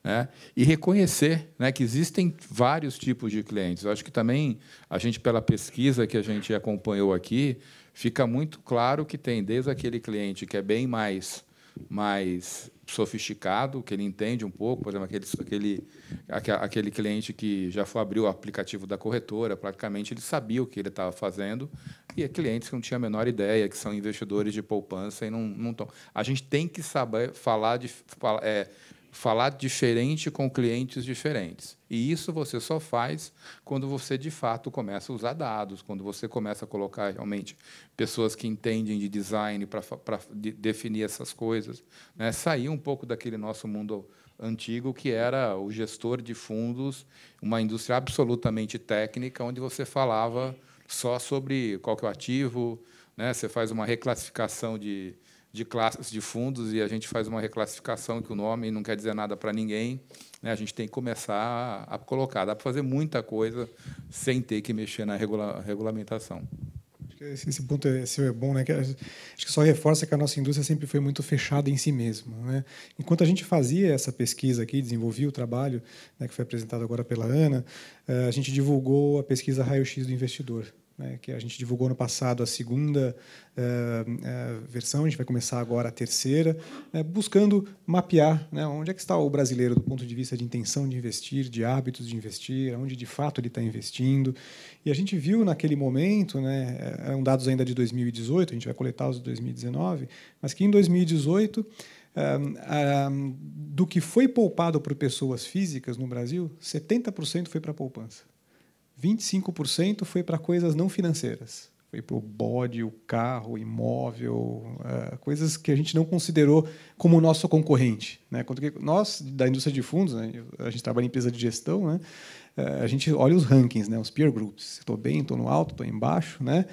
Speaker 4: Né? E reconhecer né, que existem vários tipos de clientes. Eu acho que também a gente, pela pesquisa que a gente acompanhou aqui, fica muito claro que tem desde aquele cliente que é bem mais, mais sofisticado, que ele entende um pouco, por exemplo, aquele, aquele, aquele cliente que já foi abrir o aplicativo da corretora, praticamente ele sabia o que ele estava fazendo, e é clientes que não tinham a menor ideia, que são investidores de poupança e não estão. A gente tem que saber falar de. É, falar diferente com clientes diferentes. E isso você só faz quando você de fato começa a usar dados, quando você começa a colocar realmente pessoas que entendem de design para de definir essas coisas. Né? Sair um pouco daquele nosso mundo antigo que era o gestor de fundos, uma indústria absolutamente técnica, onde você falava só sobre qual que é o ativo, né? você faz uma reclassificação de, de classes de fundos e a gente faz uma reclassificação que o nome não quer dizer nada para ninguém. Né? A gente tem que começar a colocar. Dá para fazer muita coisa sem ter que mexer na regula regulamentação.
Speaker 5: Esse, ponto é, é bom, né? acho que só reforça que a nossa indústria sempre foi muito fechada em si mesma, né? Enquanto a gente fazia essa pesquisa aqui, desenvolvia o trabalho, né, que foi apresentado agora pela Ana, eh, a gente divulgou a pesquisa raio-x do investidor, né, que a gente divulgou no passado a segunda uh, uh, versão, a gente vai começar agora a terceira, né, buscando mapear né, onde é que está o brasileiro do ponto de vista de intenção de investir, de hábitos de investir, onde de fato ele está investindo. E a gente viu naquele momento, né, eh, eram dados ainda de 2018, a gente vai coletar os de 2019, mas que em 2018 do que foi poupado por pessoas físicas no Brasil, 70% foi para poupança. 25% foi para coisas não financeiras. Foi para o bode, o carro, o imóvel, uh, coisas que a gente não considerou como nosso concorrente. Né? que nós, da indústria de fundos, né? a gente trabalha em empresa de gestão, né? Uh, a gente olha os rankings, né? os peer groups. Estou bem, estou no alto, estou embaixo. Né?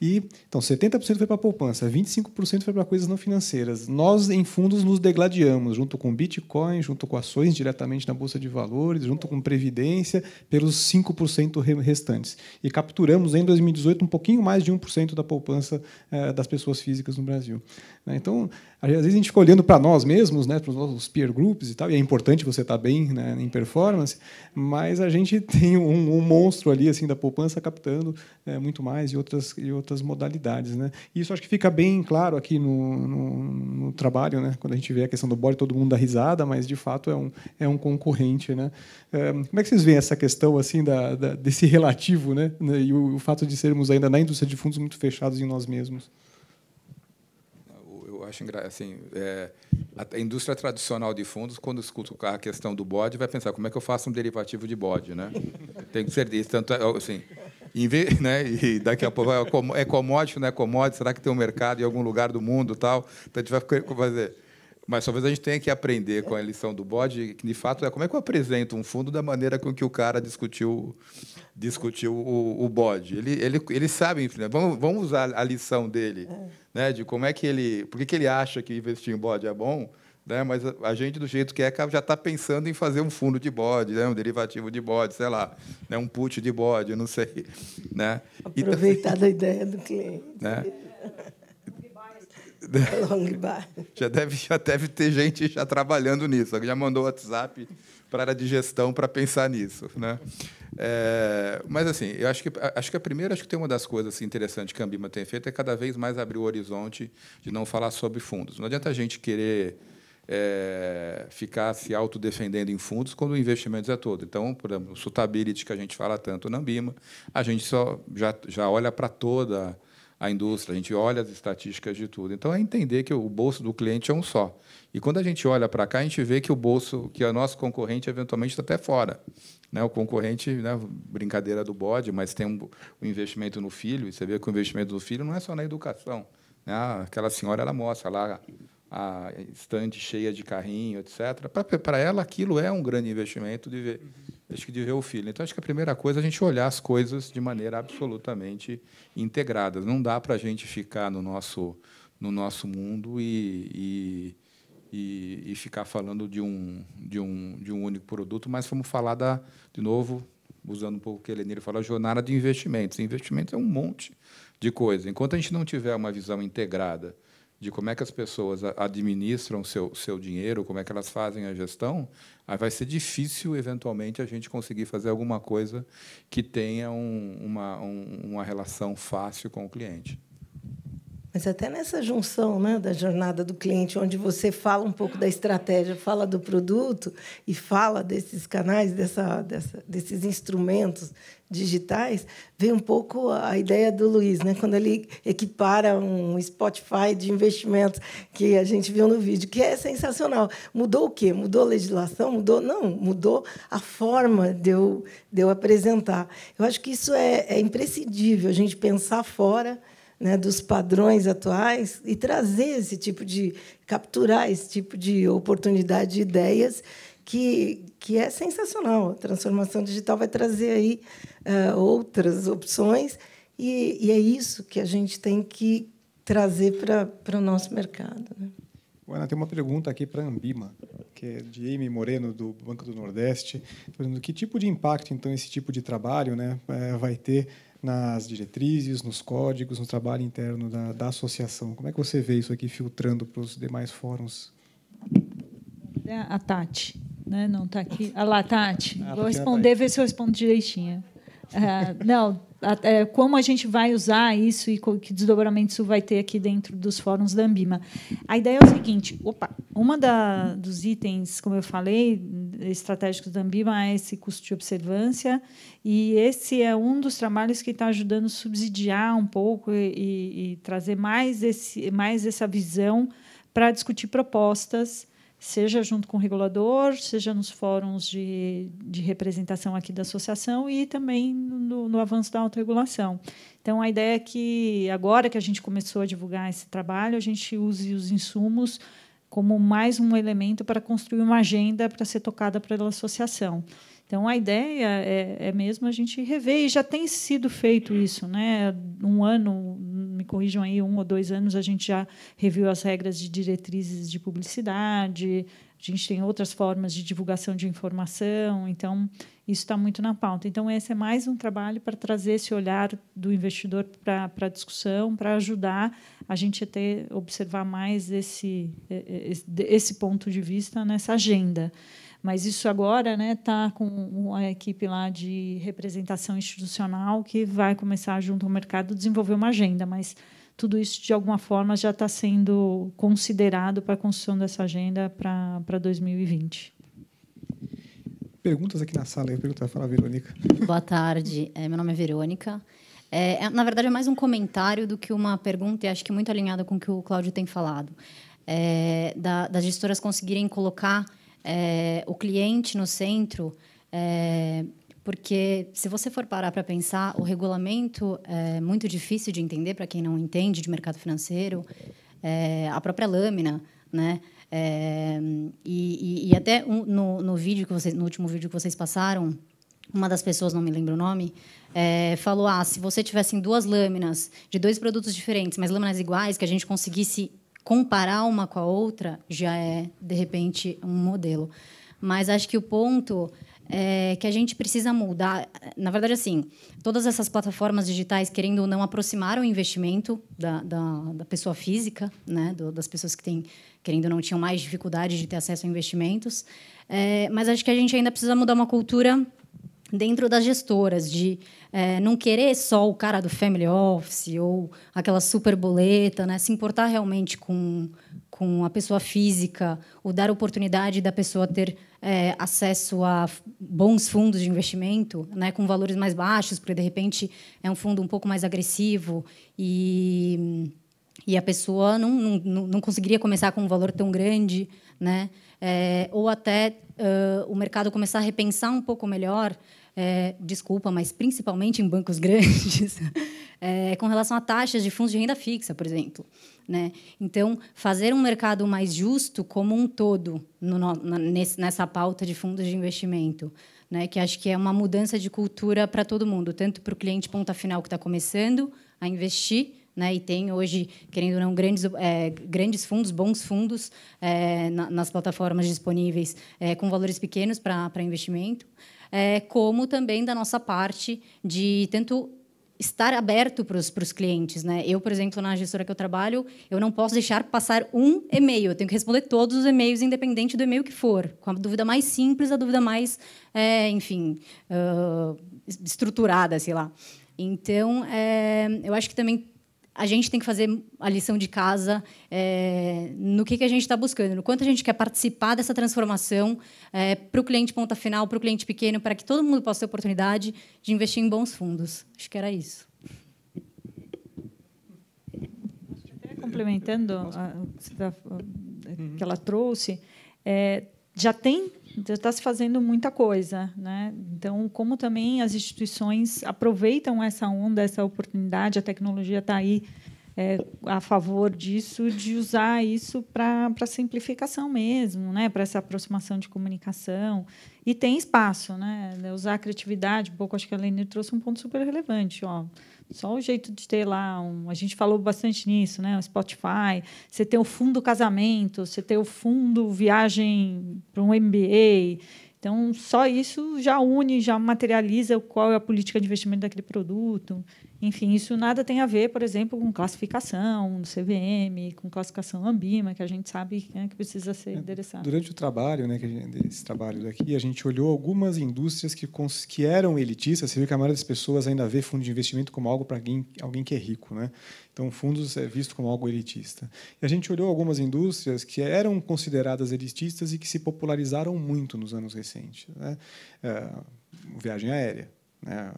Speaker 5: E, então, 70% foi para poupança, 25% foi para coisas não financeiras. Nós, em fundos, nos degladiamos, junto com Bitcoin, junto com ações diretamente na Bolsa de Valores, junto com Previdência, pelos 5% restantes. E capturamos, em 2018, um pouquinho mais de 1% da poupança eh, das pessoas físicas no Brasil. Né? Então, às vezes a gente fica olhando para nós mesmos, né, para os nossos peer groups e tal, e é importante você estar tá bem né, em performance, mas a gente *laughs* tem um, um, monstro ali assim da poupança captando eh, muito mais e outras, e outras outras modalidades. Né? E isso acho que fica bem claro aqui no, no, no, trabalho, né? quando a gente vê a questão do body, todo mundo dá risada, mas de fato é um, é um concorrente. Né? É, como é que vocês veem essa questão assim da, da desse relativo né? né? e o, o fato de sermos ainda na indústria de fundos muito fechados em nós mesmos?
Speaker 4: Eu acho assim, é, a indústria tradicional de fundos, quando escuta a questão do bode, vai pensar como é que eu faço um derivativo de bode, né? Tem que ser disso. Tanto é, assim, Vez, *laughs* né, e daqui a pouco é, é commodity, não é commodity, será que tem um mercado em algum lugar do mundo tal? Então a gente vai fazer. Mas talvez a gente tenha que aprender com a lição do bode, que de fato é como é que eu apresento um fundo da maneira com que o cara discutiu, discutiu o, o bode. Ele, ele, ele sabe, enfim, né? vamos, vamos usar a lição dele, é. né, de como é que ele. Por que, que ele acha que investir em bode é bom? Né? Mas a gente, do jeito que é, já está pensando em fazer um fundo de bode, né? um derivativo de bode, sei lá, né? um put de bode, não sei. *laughs* Né? Aproveitar
Speaker 6: da ideia do cliente. Né? *laughs*
Speaker 4: já deve, já deve ter gente já trabalhando nisso. Já mandou WhatsApp para a digestão para pensar nisso, né? É, mas assim, eu acho que acho que a primeira, acho que tem uma das coisas assim, interessantes que a Ambima tem feito é cada vez mais abrir o horizonte de não falar sobre fundos. Não adianta a gente querer é, ficar se autodefendendo em fundos quando o investimento é todo. Então, por exemplo, o Sutability, que a gente fala tanto na BIMA, a gente só já, já olha para toda a indústria, a gente olha as estatísticas de tudo. Então, é entender que o bolso do cliente é um só. E quando a gente olha para cá, a gente vê que o bolso, que o nosso concorrente eventualmente está até fora. Né? O concorrente, né? brincadeira do bode, mas tem um, um investimento no filho, e você vê que o investimento do filho não é só na educação. Né? Ah, aquela senhora, ela mostra lá a estante cheia de carrinho, etc. Para ela, aquilo é um grande investimento de ver, uhum. acho que de ver o filho. Então, acho que a primeira coisa é a gente olhar as coisas de maneira absolutamente integrada. Não dá para a gente ficar no nosso, no nosso mundo e, e, e, ficar falando de um, de, um, de um único produto, mas vamos falar, da, de novo, usando um pouco o que a Elenir falou, a jornada de investimentos. Investimentos é um monte de coisa. Enquanto a gente não tiver uma visão integrada, de como é que as pessoas administram seu seu dinheiro, como é que elas fazem a gestão, aí vai ser difícil eventualmente a gente conseguir fazer alguma coisa que tenha um, uma, um, uma relação fácil com o cliente.
Speaker 6: Mas até nessa junção né, da jornada do cliente, onde você fala um pouco da estratégia, fala do produto e fala desses canais, dessa, dessa, desses instrumentos digitais, vem um pouco a ideia do Luiz, né? quando ele equipara um Spotify de investimentos que a gente viu no vídeo, que é sensacional. Mudou o quê? Mudou a legislação? Mudou? Não, mudou a forma de eu, de eu apresentar. Eu acho que isso é, é imprescindível, a gente pensar fora né, dos padrões atuais e trazer esse tipo de capturar esse tipo de oportunidade de ideias que, que é sensacional. A transformação digital vai trazer aí uh, outras opções e, e, é isso que a gente tem que trazer para o nosso mercado. Né?
Speaker 5: Ana, tem uma pergunta aqui para a Ambima, que é de Amy Moreno, do Banco do Nordeste. que tipo de impacto, então, esse tipo de trabalho né, eh, vai ter nas diretrizes, nos códigos, no trabalho interno da, da associação. Como é que você vê isso aqui filtrando para os demais fóruns?
Speaker 1: É a Tati, né? não está aqui. A lá, Tati, ah, tá vou responder, ver se eu respondo direitinho. É, não, é, como a gente vai usar isso e que desdobramento isso vai ter aqui dentro dos fóruns da Ambima. A ideia é o seguinte: opa, uma da, dos itens, como eu falei, estratégicos da Ambima é esse custo de observância, e esse é um dos trabalhos que está ajudando a subsidiar um pouco e, e, e trazer mais, esse, mais essa visão para discutir propostas seja junto com o regulador, seja nos fóruns de, de representação aqui da associação e também no, no avanço da autorregulação. Então, a ideia é que, agora que a gente começou a divulgar esse trabalho, a gente use os insumos como mais um elemento para construir uma agenda para ser tocada pela associação. Então, a ideia é, é, mesmo a gente rever, e já tem sido feito isso. Né? Um ano, me corrijam aí, um ou dois anos, a gente já reviu as regras de diretrizes de publicidade, a gente tem outras formas de divulgação de informação, então isso está muito na pauta. Então, esse é mais um trabalho para trazer esse olhar do investidor para, a discussão, para ajudar a gente a ter, observar mais esse, é, é, esse ponto de vista nessa agenda. Mas isso agora está né, tá com a equipe lá de representação institucional que vai começar, junto ao mercado, desenvolver uma agenda. Mas tudo isso, de alguma forma, já está sendo considerado para a construção dessa agenda para
Speaker 7: 2020.
Speaker 5: Perguntas aqui na sala. Eu pergunto para a Verônica.
Speaker 7: Boa tarde. É, meu nome é Verônica. É, é, na verdade, é mais um comentário do que uma pergunta, e acho que muito alinhada com o que o Cláudio tem falado. É, da, das gestoras conseguirem colocar é, o cliente no centro, é, porque se você for parar para pensar, o regulamento é muito difícil de entender para quem não entende de mercado financeiro, é, a própria lâmina, né? É, e, e, e, até no, no vídeo que vocês, no último vídeo que vocês passaram, uma das pessoas, não me lembro o nome, é, falou: ah, se você tivesse duas lâminas de dois produtos diferentes, mas lâminas iguais, que a gente conseguisse comparar uma com a outra já é, de repente, um modelo. Mas acho que o ponto é que a gente precisa mudar. Na verdade, assim, todas essas plataformas digitais, querendo ou não, aproximaram o investimento da, da, da pessoa física, né? Do, das pessoas que têm, querendo ou não, tinham mais dificuldade de ter acesso a investimentos. É, mas acho que a gente ainda precisa mudar uma cultura dentro das gestoras de é, não querer só o cara do family office ou aquela super boleta, né? Se importar realmente com, com a pessoa física ou dar oportunidade da pessoa ter é, acesso a bons fundos de investimento, né? Com valores mais baixos, porque de repente é um fundo um pouco mais agressivo e e a pessoa não, não, não conseguiria começar com um valor tão grande, né? É, ou até uh, o mercado começar a repensar um pouco melhor é, desculpa, mas principalmente em bancos *laughs* grandes, é, com relação a taxas de fundos de renda fixa, por exemplo. Né? Então, fazer um mercado mais justo como um todo no, nesse, nessa pauta de fundos de investimento, né? que acho que é uma mudança de cultura para todo mundo, tanto para o cliente ponta final que está começando a investir, né? E tem hoje, querendo ou não, grandes, é, grandes fundos, bons fundos é, na, nas plataformas disponíveis é, com valores pequenos para investimento é, como também da nossa parte de tanto estar aberto para os clientes. Né? Eu, por exemplo, na gestora que eu trabalho, eu não posso deixar passar um e-mail. Eu tenho que responder todos os e-mails, independente do e-mail que for, com a dúvida mais simples, a dúvida mais, é, enfim, uh, estruturada, sei lá. Então, é, eu acho que também a gente tem que fazer a lição de casa é, no que, que a gente está buscando, no quanto a gente quer participar dessa transformação é, eh, para o cliente ponta final, para o cliente pequeno, para que todo mundo possa ter oportunidade de investir em bons fundos. Acho que era isso.
Speaker 1: Complementando a, tá, uhum. que ela trouxe, é, já tem está então, se fazendo muita coisa, né? Então, como também as instituições aproveitam essa onda, essa oportunidade, a tecnologia está aí é, a favor disso, de usar isso para simplificação mesmo, né? Para essa aproximação de comunicação e tem espaço, né? Usar a criatividade, um pouco acho que a Lene trouxe um ponto super relevante, ó só o jeito de ter lá um. A gente falou bastante nisso, né? O Spotify. Você tem o fundo casamento, você tem o fundo viagem para um MBA. Então, só isso já une, já materializa qual é a política de investimento daquele produto. Enfim, isso nada tem a ver, por exemplo, com classificação do CVM, com classificação Ambima, que a gente sabe né, que precisa ser é, endereçado.
Speaker 5: Durante o trabalho, né, gente, esse trabalho daqui, a gente olhou algumas indústrias que, que eram elitistas. Você viu que a maioria das pessoas ainda vê fundo de investimento como algo para alguém, alguém que é rico. Né? Então, fundos é visto como algo elitista. E a gente olhou algumas indústrias que eram consideradas elitistas e que se popularizaram muito nos anos recentes. Né? É, viagem aérea, né?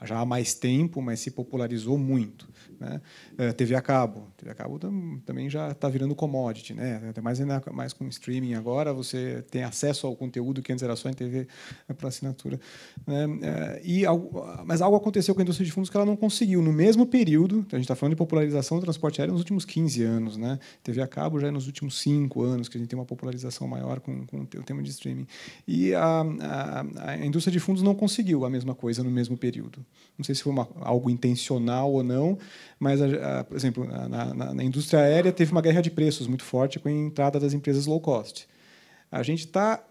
Speaker 5: É já há mais tempo, mas se popularizou muito. Né? Eh, TV a cabo, TV a cabo tam, também já está virando commodity, né? Até mais ainda mais com streaming agora, você tem acesso ao conteúdo que antes era só em TV eh, para assinatura. Né? Eh, e algo, mas algo aconteceu com a indústria de fundos que ela não conseguiu no mesmo período. a gente está falando de popularização do transporte aéreo nos últimos 15 anos, né? TV a cabo já é nos últimos 5 anos que a gente tem uma popularização maior com, com o tema de streaming. E a, a, a indústria de fundos não conseguiu a mesma coisa coisa no mesmo período. Não sei se foi uma, algo intencional ou não, mas, a, a, por exemplo, na, na, na, indústria aérea teve uma guerra de preços muito forte com a entrada das empresas low cost. A gente tá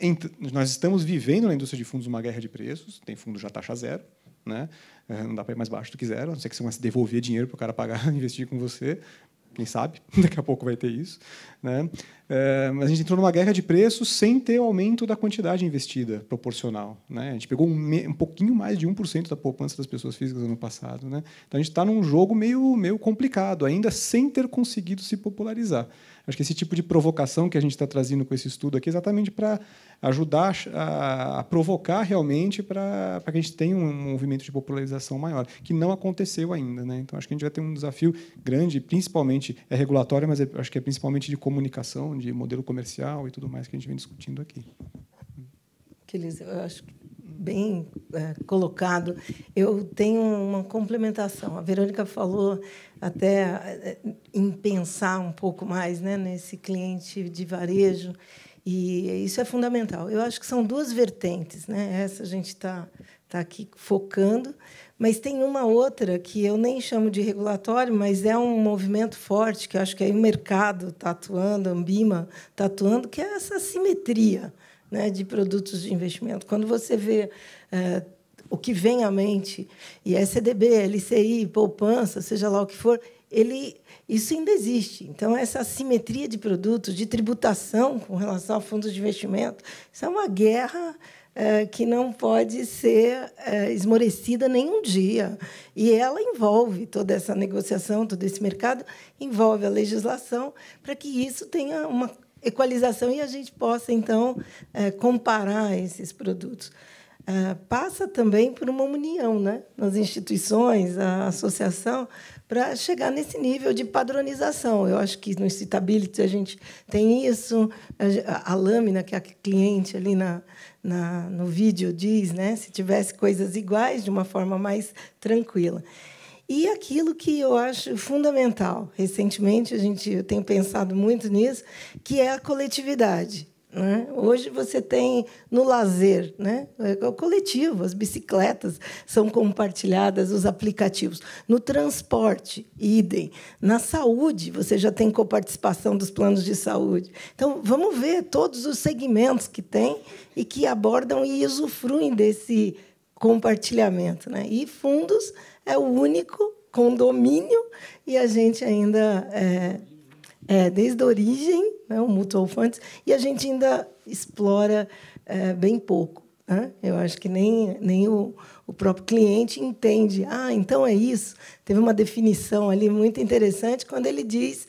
Speaker 5: nós estamos vivendo na indústria de fundos uma guerra de preços, tem fundo já taxa zero, né? É, não dá para ir mais baixo do que zero, a não ser que você devolver dinheiro para o cara pagar, *laughs* investir com você, quem sabe, *laughs* daqui a pouco vai ter isso. Né? É, mas a gente entrou numa guerra de preços sem ter o aumento da quantidade investida proporcional. Né? A gente pegou um, um pouquinho mais de 1% da poupança das pessoas físicas no ano passado. Né? Então a gente está num jogo meio, meio complicado, ainda sem ter conseguido se popularizar. Acho que esse tipo de provocação que a gente está trazendo com esse estudo aqui é exatamente para ajudar a, a, provocar realmente para que a gente tenha um movimento de popularização maior, que não aconteceu ainda. Né? Então, acho que a gente vai ter um desafio grande, principalmente é regulatório, mas é, acho que é principalmente de comunicação, de modelo comercial e tudo mais que a gente vem discutindo aqui.
Speaker 6: Que eu acho que bem é, colocado. Eu tenho uma complementação. A Verônica falou até é, em pensar um pouco mais né, nesse cliente de varejo, e isso é fundamental. Eu acho que são duas vertentes. Né? Essa a gente está tá aqui focando, mas tem uma outra que eu nem chamo de regulatório, mas é um movimento forte, que acho que aí o mercado está atuando, a Ambima está atuando, que é essa simetria né, de produtos de investimento. Quando você vê é, o que vem à mente, e SDB, é LCI, poupança, seja lá o que for, ele, isso ainda existe. Então, essa assimetria de produtos, de tributação com relação a fundos de investimento, isso é uma guerra é, que não pode ser é, esmorecida nenhum dia. E ela envolve toda essa negociação, todo esse mercado, envolve a legislação, para que isso tenha uma equalização e a gente possa, então, é, comparar esses produtos. É, passa também por uma união né, nas instituições, a associação, para chegar nesse nível de padronização. Eu acho que no Citability a gente tem isso, a, a lâmina que a cliente ali na, na, no vídeo diz, né, se tivesse coisas iguais de uma forma mais tranquila. E aquilo que eu acho fundamental, recentemente a gente eu tenho pensado muito nisso, que é a coletividade. Né? Hoje você tem no lazer, né? É o coletivo, as bicicletas são compartilhadas, os aplicativos. No transporte, idem. Na saúde, você já tem coparticipação dos planos de saúde. Então, vamos ver todos os segmentos que tem e que abordam e usufruem desse compartilhamento. Né? E fundos é o único condomínio e a gente ainda é, é, desde a origem, né, o Mutual Funds, e a gente ainda explora é, bem pouco. Né? Eu acho que nem, nem o, o próprio cliente entende. Ah, então é isso. Teve uma definição ali muito interessante quando ele diz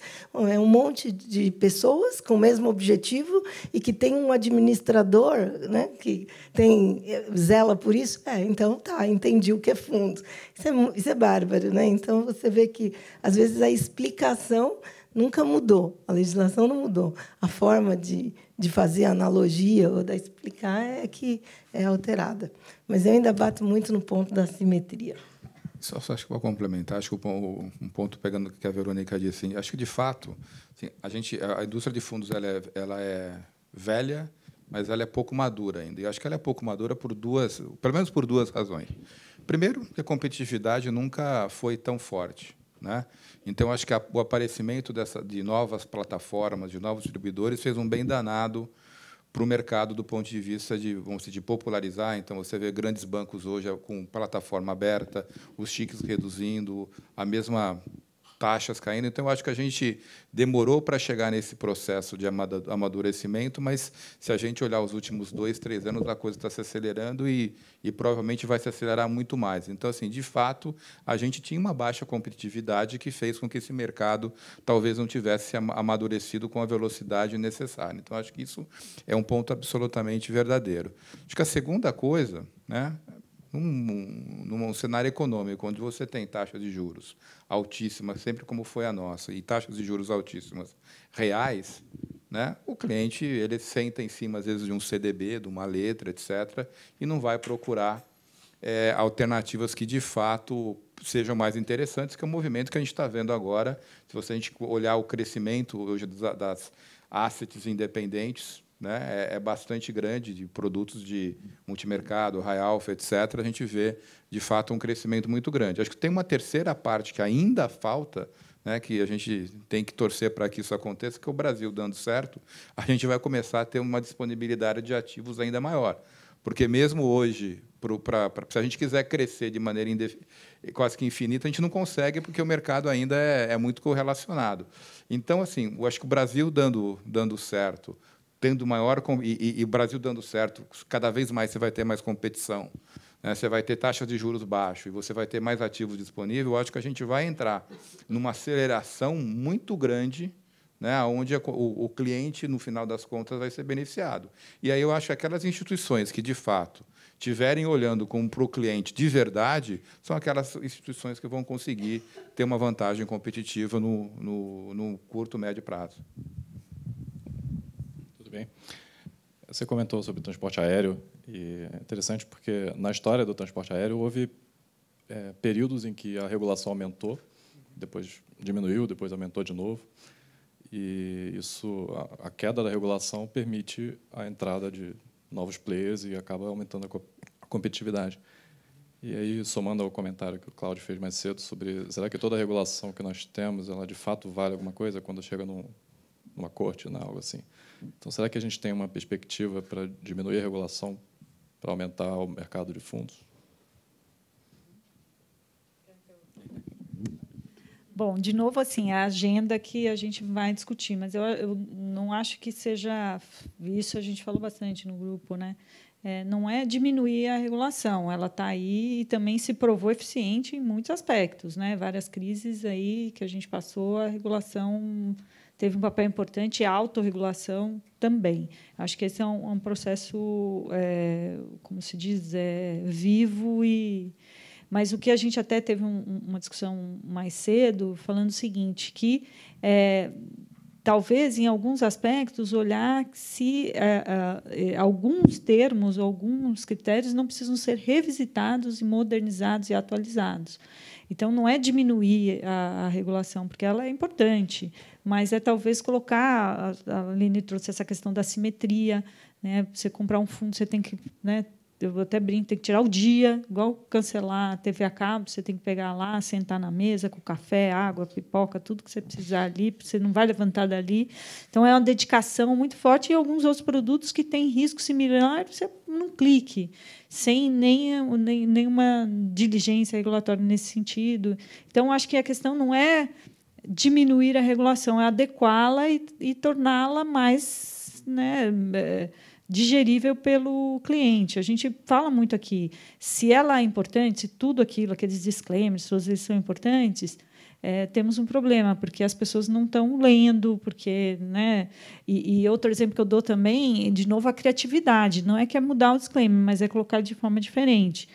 Speaker 6: é um monte de pessoas com o mesmo objetivo e que tem um administrador, né, que tem eh, zela por isso. É, então tá, entendi o que é fundo. Isso é, isso é bárbaro, né? Então você vê que às vezes a explicação nunca mudou, a legislação não mudou, a forma de de fazer analogia ou de explicar é que é alterada. Mas eu ainda bato muito no ponto da simetria.
Speaker 4: Só, só acho que vou complementar, acho que um ponto pegando o que a Verônica disse, assim, acho que de fato assim, a gente, a indústria de fundos ela é, ela é velha, mas ela é pouco madura ainda. E acho que ela é pouco madura por duas, pelo menos por duas razões. Primeiro, que a competitividade nunca foi tão forte. Né? Então, acho que a, o aparecimento dessa, de novas plataformas, de novos distribuidores, fez um bem danado para o mercado do ponto de vista de, vamos dizer, de popularizar. Então, você vê grandes bancos hoje com plataforma aberta, os chiques reduzindo, a mesma taxas caindo. Então, eu acho que a gente demorou para chegar nesse processo de amadurecimento, mas se a gente olhar os últimos dois, três anos, a coisa está se acelerando e, e provavelmente vai se acelerar muito mais. Então, assim, de fato, a gente tinha uma baixa competitividade que fez com que esse mercado talvez não tivesse amadurecido com a velocidade necessária. Então, acho que isso é um ponto absolutamente verdadeiro. Acho que a segunda coisa, né, num, num cenário econômico onde você tem taxas de juros altíssimas, sempre como foi a nossa, e taxas de juros altíssimas reais, né, o cliente ele senta em cima, às vezes, de um CDB, de uma letra, etc., e não vai procurar é, alternativas que, de fato, sejam mais interessantes, que é o movimento que a gente está vendo agora. Se você a gente olhar o crescimento hoje das, das assets independentes, né, é, é, bastante grande de produtos de multimercado, high alpha, etc. A gente vê, de fato, um crescimento muito grande. Acho que tem uma terceira parte que ainda falta, né, que a gente tem que torcer para que isso aconteça, que é o Brasil dando certo, a gente vai começar a ter uma disponibilidade de ativos ainda maior. Porque mesmo hoje, pro, pra, pra, se a gente quiser crescer de maneira quase que infinita, a gente não consegue, porque o mercado ainda é, é muito correlacionado. Então, assim, eu acho que o Brasil dando, dando certo, tendo maior e, e, e, o Brasil dando certo, cada vez mais você vai ter mais competição, né? você vai ter taxas de juros baixos e você vai ter mais ativos disponíveis. Eu acho que a gente vai entrar numa aceleração muito grande, né? onde a, o, o, cliente no final das contas vai ser beneficiado. E aí eu acho que aquelas instituições que de fato tiverem olhando como para o cliente de verdade, são aquelas instituições que vão conseguir ter uma vantagem competitiva no, no, no curto médio prazo
Speaker 5: bem? Você comentou sobre transporte aéreo e é interessante porque na história do transporte aéreo houve é, períodos em que a regulação aumentou, depois diminuiu, depois aumentou de novo. E isso, a, a queda da regulação permite a entrada de novos players e acaba aumentando a, co a competitividade. E aí, somando ao comentário que o Cláudio fez mais cedo sobre será que toda a regulação que nós temos, ela de fato vale alguma coisa quando chega num, numa corte, né, algo assim? Então, será que a gente tem uma perspectiva
Speaker 2: para diminuir a regulação, para aumentar o mercado de fundos?
Speaker 1: Bom, de novo, assim, a agenda que a gente vai discutir, mas eu, eu não acho que seja. Isso a gente falou bastante no grupo, né? É, não é diminuir a regulação, ela está aí e também se provou eficiente em muitos aspectos, né? Várias crises aí que a gente passou, a regulação teve um papel importante, a autorregulação também. Acho que esse é um, é um processo, é, como se diz, é, vivo e. Mas o que a gente até teve um, uma discussão mais cedo, falando o seguinte, que é, talvez em alguns aspectos olhar se é, é, alguns termos, alguns critérios não precisam ser revisitados e modernizados e atualizados. Então não é diminuir a, a regulação, porque ela é importante, mas é talvez colocar. A Aline trouxe essa questão da simetria, né? Você comprar um fundo, você tem que, né? Eu até brinco, tem que tirar o dia, igual cancelar a TV a cabo, você tem que pegar lá, sentar na mesa com café, água, pipoca, tudo que você precisar ali, você não vai levantar dali. Então é uma dedicação muito forte e alguns outros produtos que têm risco similar, você não clique, sem nem, nem nenhuma diligência regulatória nesse sentido. Então acho que a questão não é diminuir a regulação, é adequá-la e, e torná-la mais né, é, digerível pelo cliente. A gente fala muito aqui, se ela é importante, se tudo aquilo, aqueles disclaimers, suas vezes são importantes, é, temos um problema, porque as pessoas não estão lendo, porque. Né? E, e, outro exemplo que eu dou também, de novo, a criatividade. Não é que é mudar o disclaimer, mas é colocar de forma diferente.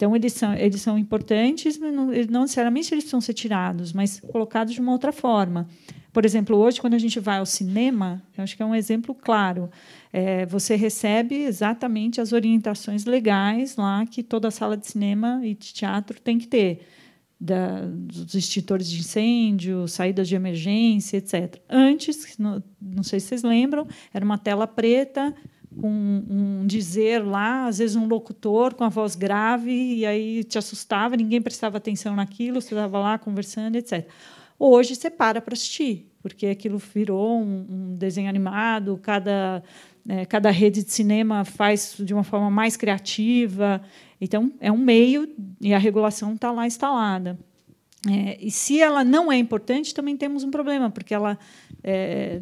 Speaker 1: Então, eles são, eles são importantes, não, não necessariamente eles precisam ser tirados, mas colocados de uma outra forma. Por exemplo, hoje, quando a gente vai ao cinema, eu acho que é um exemplo claro. É, você recebe exatamente as orientações legais lá que toda sala de cinema e de teatro tem que ter. Da, dos extintores de incêndio, saídas de emergência, etc. Antes, não sei se vocês lembram, era uma tela preta com um dizer lá, às vezes um locutor com a voz grave, e aí te assustava, ninguém prestava atenção naquilo, você estava lá conversando, etc. Hoje você para para assistir, porque aquilo virou um, um desenho animado, cada, é, cada rede de cinema faz de uma forma mais criativa. Então, é um meio e a regulação está lá instalada. É, e se ela não é importante, também temos um problema, porque ela, é,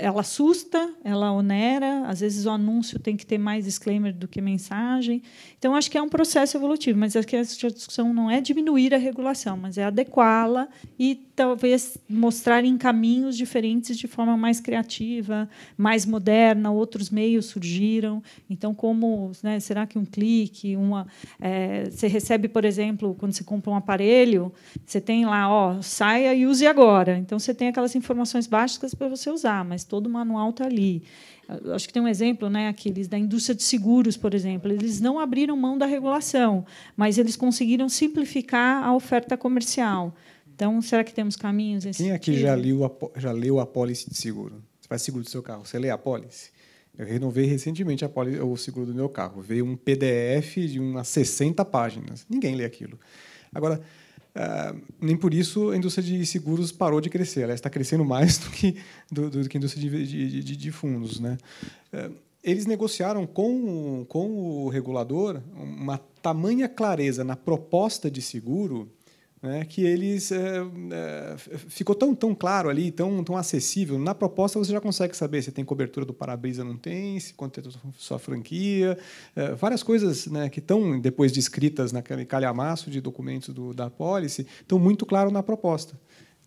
Speaker 1: ela assusta, ela onera, às vezes o anúncio tem que ter mais disclaimer do que mensagem. Então, acho que é um processo evolutivo, mas acho que a discussão não é diminuir a regulação, mas é adequá-la e talvez mostrar em caminhos diferentes de forma mais criativa, mais moderna, outros meios surgiram. Então, como né, será que um clique, uma, é, você recebe, por exemplo, quando você compra um aparelho, você tem lá, ó, saia e use agora. Então você tem aquelas informações básicas para você usar, mas todo o manual está ali. Eu acho que tem um exemplo, né, aqueles da indústria de seguros, por exemplo. Eles não abriram mão da regulação, mas eles conseguiram simplificar a oferta comercial. Então, será que temos caminhos? Nesse Quem aqui já
Speaker 5: leu, a, já leu a pólice de seguro? Você faz seguro do seu carro, você lê a pólice? Eu renovei recentemente a pólice, o seguro do meu carro. Veio um PDF de umas 60 páginas. Ninguém lê aquilo. Agora, Uh, nem por isso a indústria de seguros parou de crescer. Ela está crescendo mais do que, do, do que a indústria de, de, de fundos. Né? Uh, eles negociaram com, com o regulador uma tamanha clareza na proposta de seguro né, que eles é, é, ficou tão tão claro ali, tão tão acessível. Na proposta você já consegue saber se tem cobertura do para-brisa, não tem, se quanto é sua franquia, é, várias coisas né, que estão depois descritas naquele calhamaço de documentos do, da policy, estão muito claro na proposta.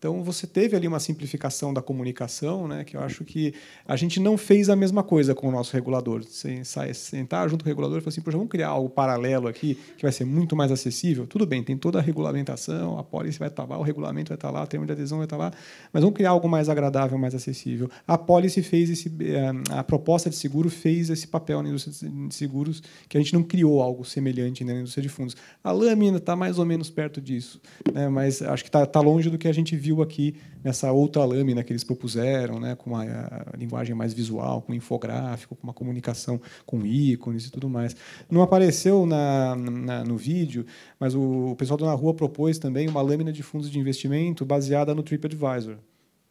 Speaker 5: Então, você teve ali uma simplificação da comunicação, né, que eu acho que a gente não fez a mesma coisa com o nosso regulador. Você é, sentar junto com o regulador e falar assim, Pô, vamos criar algo paralelo aqui que vai ser muito mais acessível. Tudo bem, tem toda a regulamentação, a policy vai estar tá lá, o regulamento vai estar tá lá, o termo de adesão vai estar tá lá, mas vamos criar algo mais agradável, mais acessível. A policy fez esse... Eh, a proposta de seguro fez esse papel na indústria de seguros que a gente não criou algo semelhante né, na indústria de fundos. A lâmina está mais ou menos perto disso, né, mas acho que está tá longe do que a gente viu viu aqui nessa outra lâmina que eles propuseram, né, com uma linguagem mais visual, com infográfico, com uma comunicação com ícones e tudo mais. Não apareceu na, na, no vídeo, mas o, pessoal do Na Rua propôs também uma lâmina de fundos de investimento baseada no TripAdvisor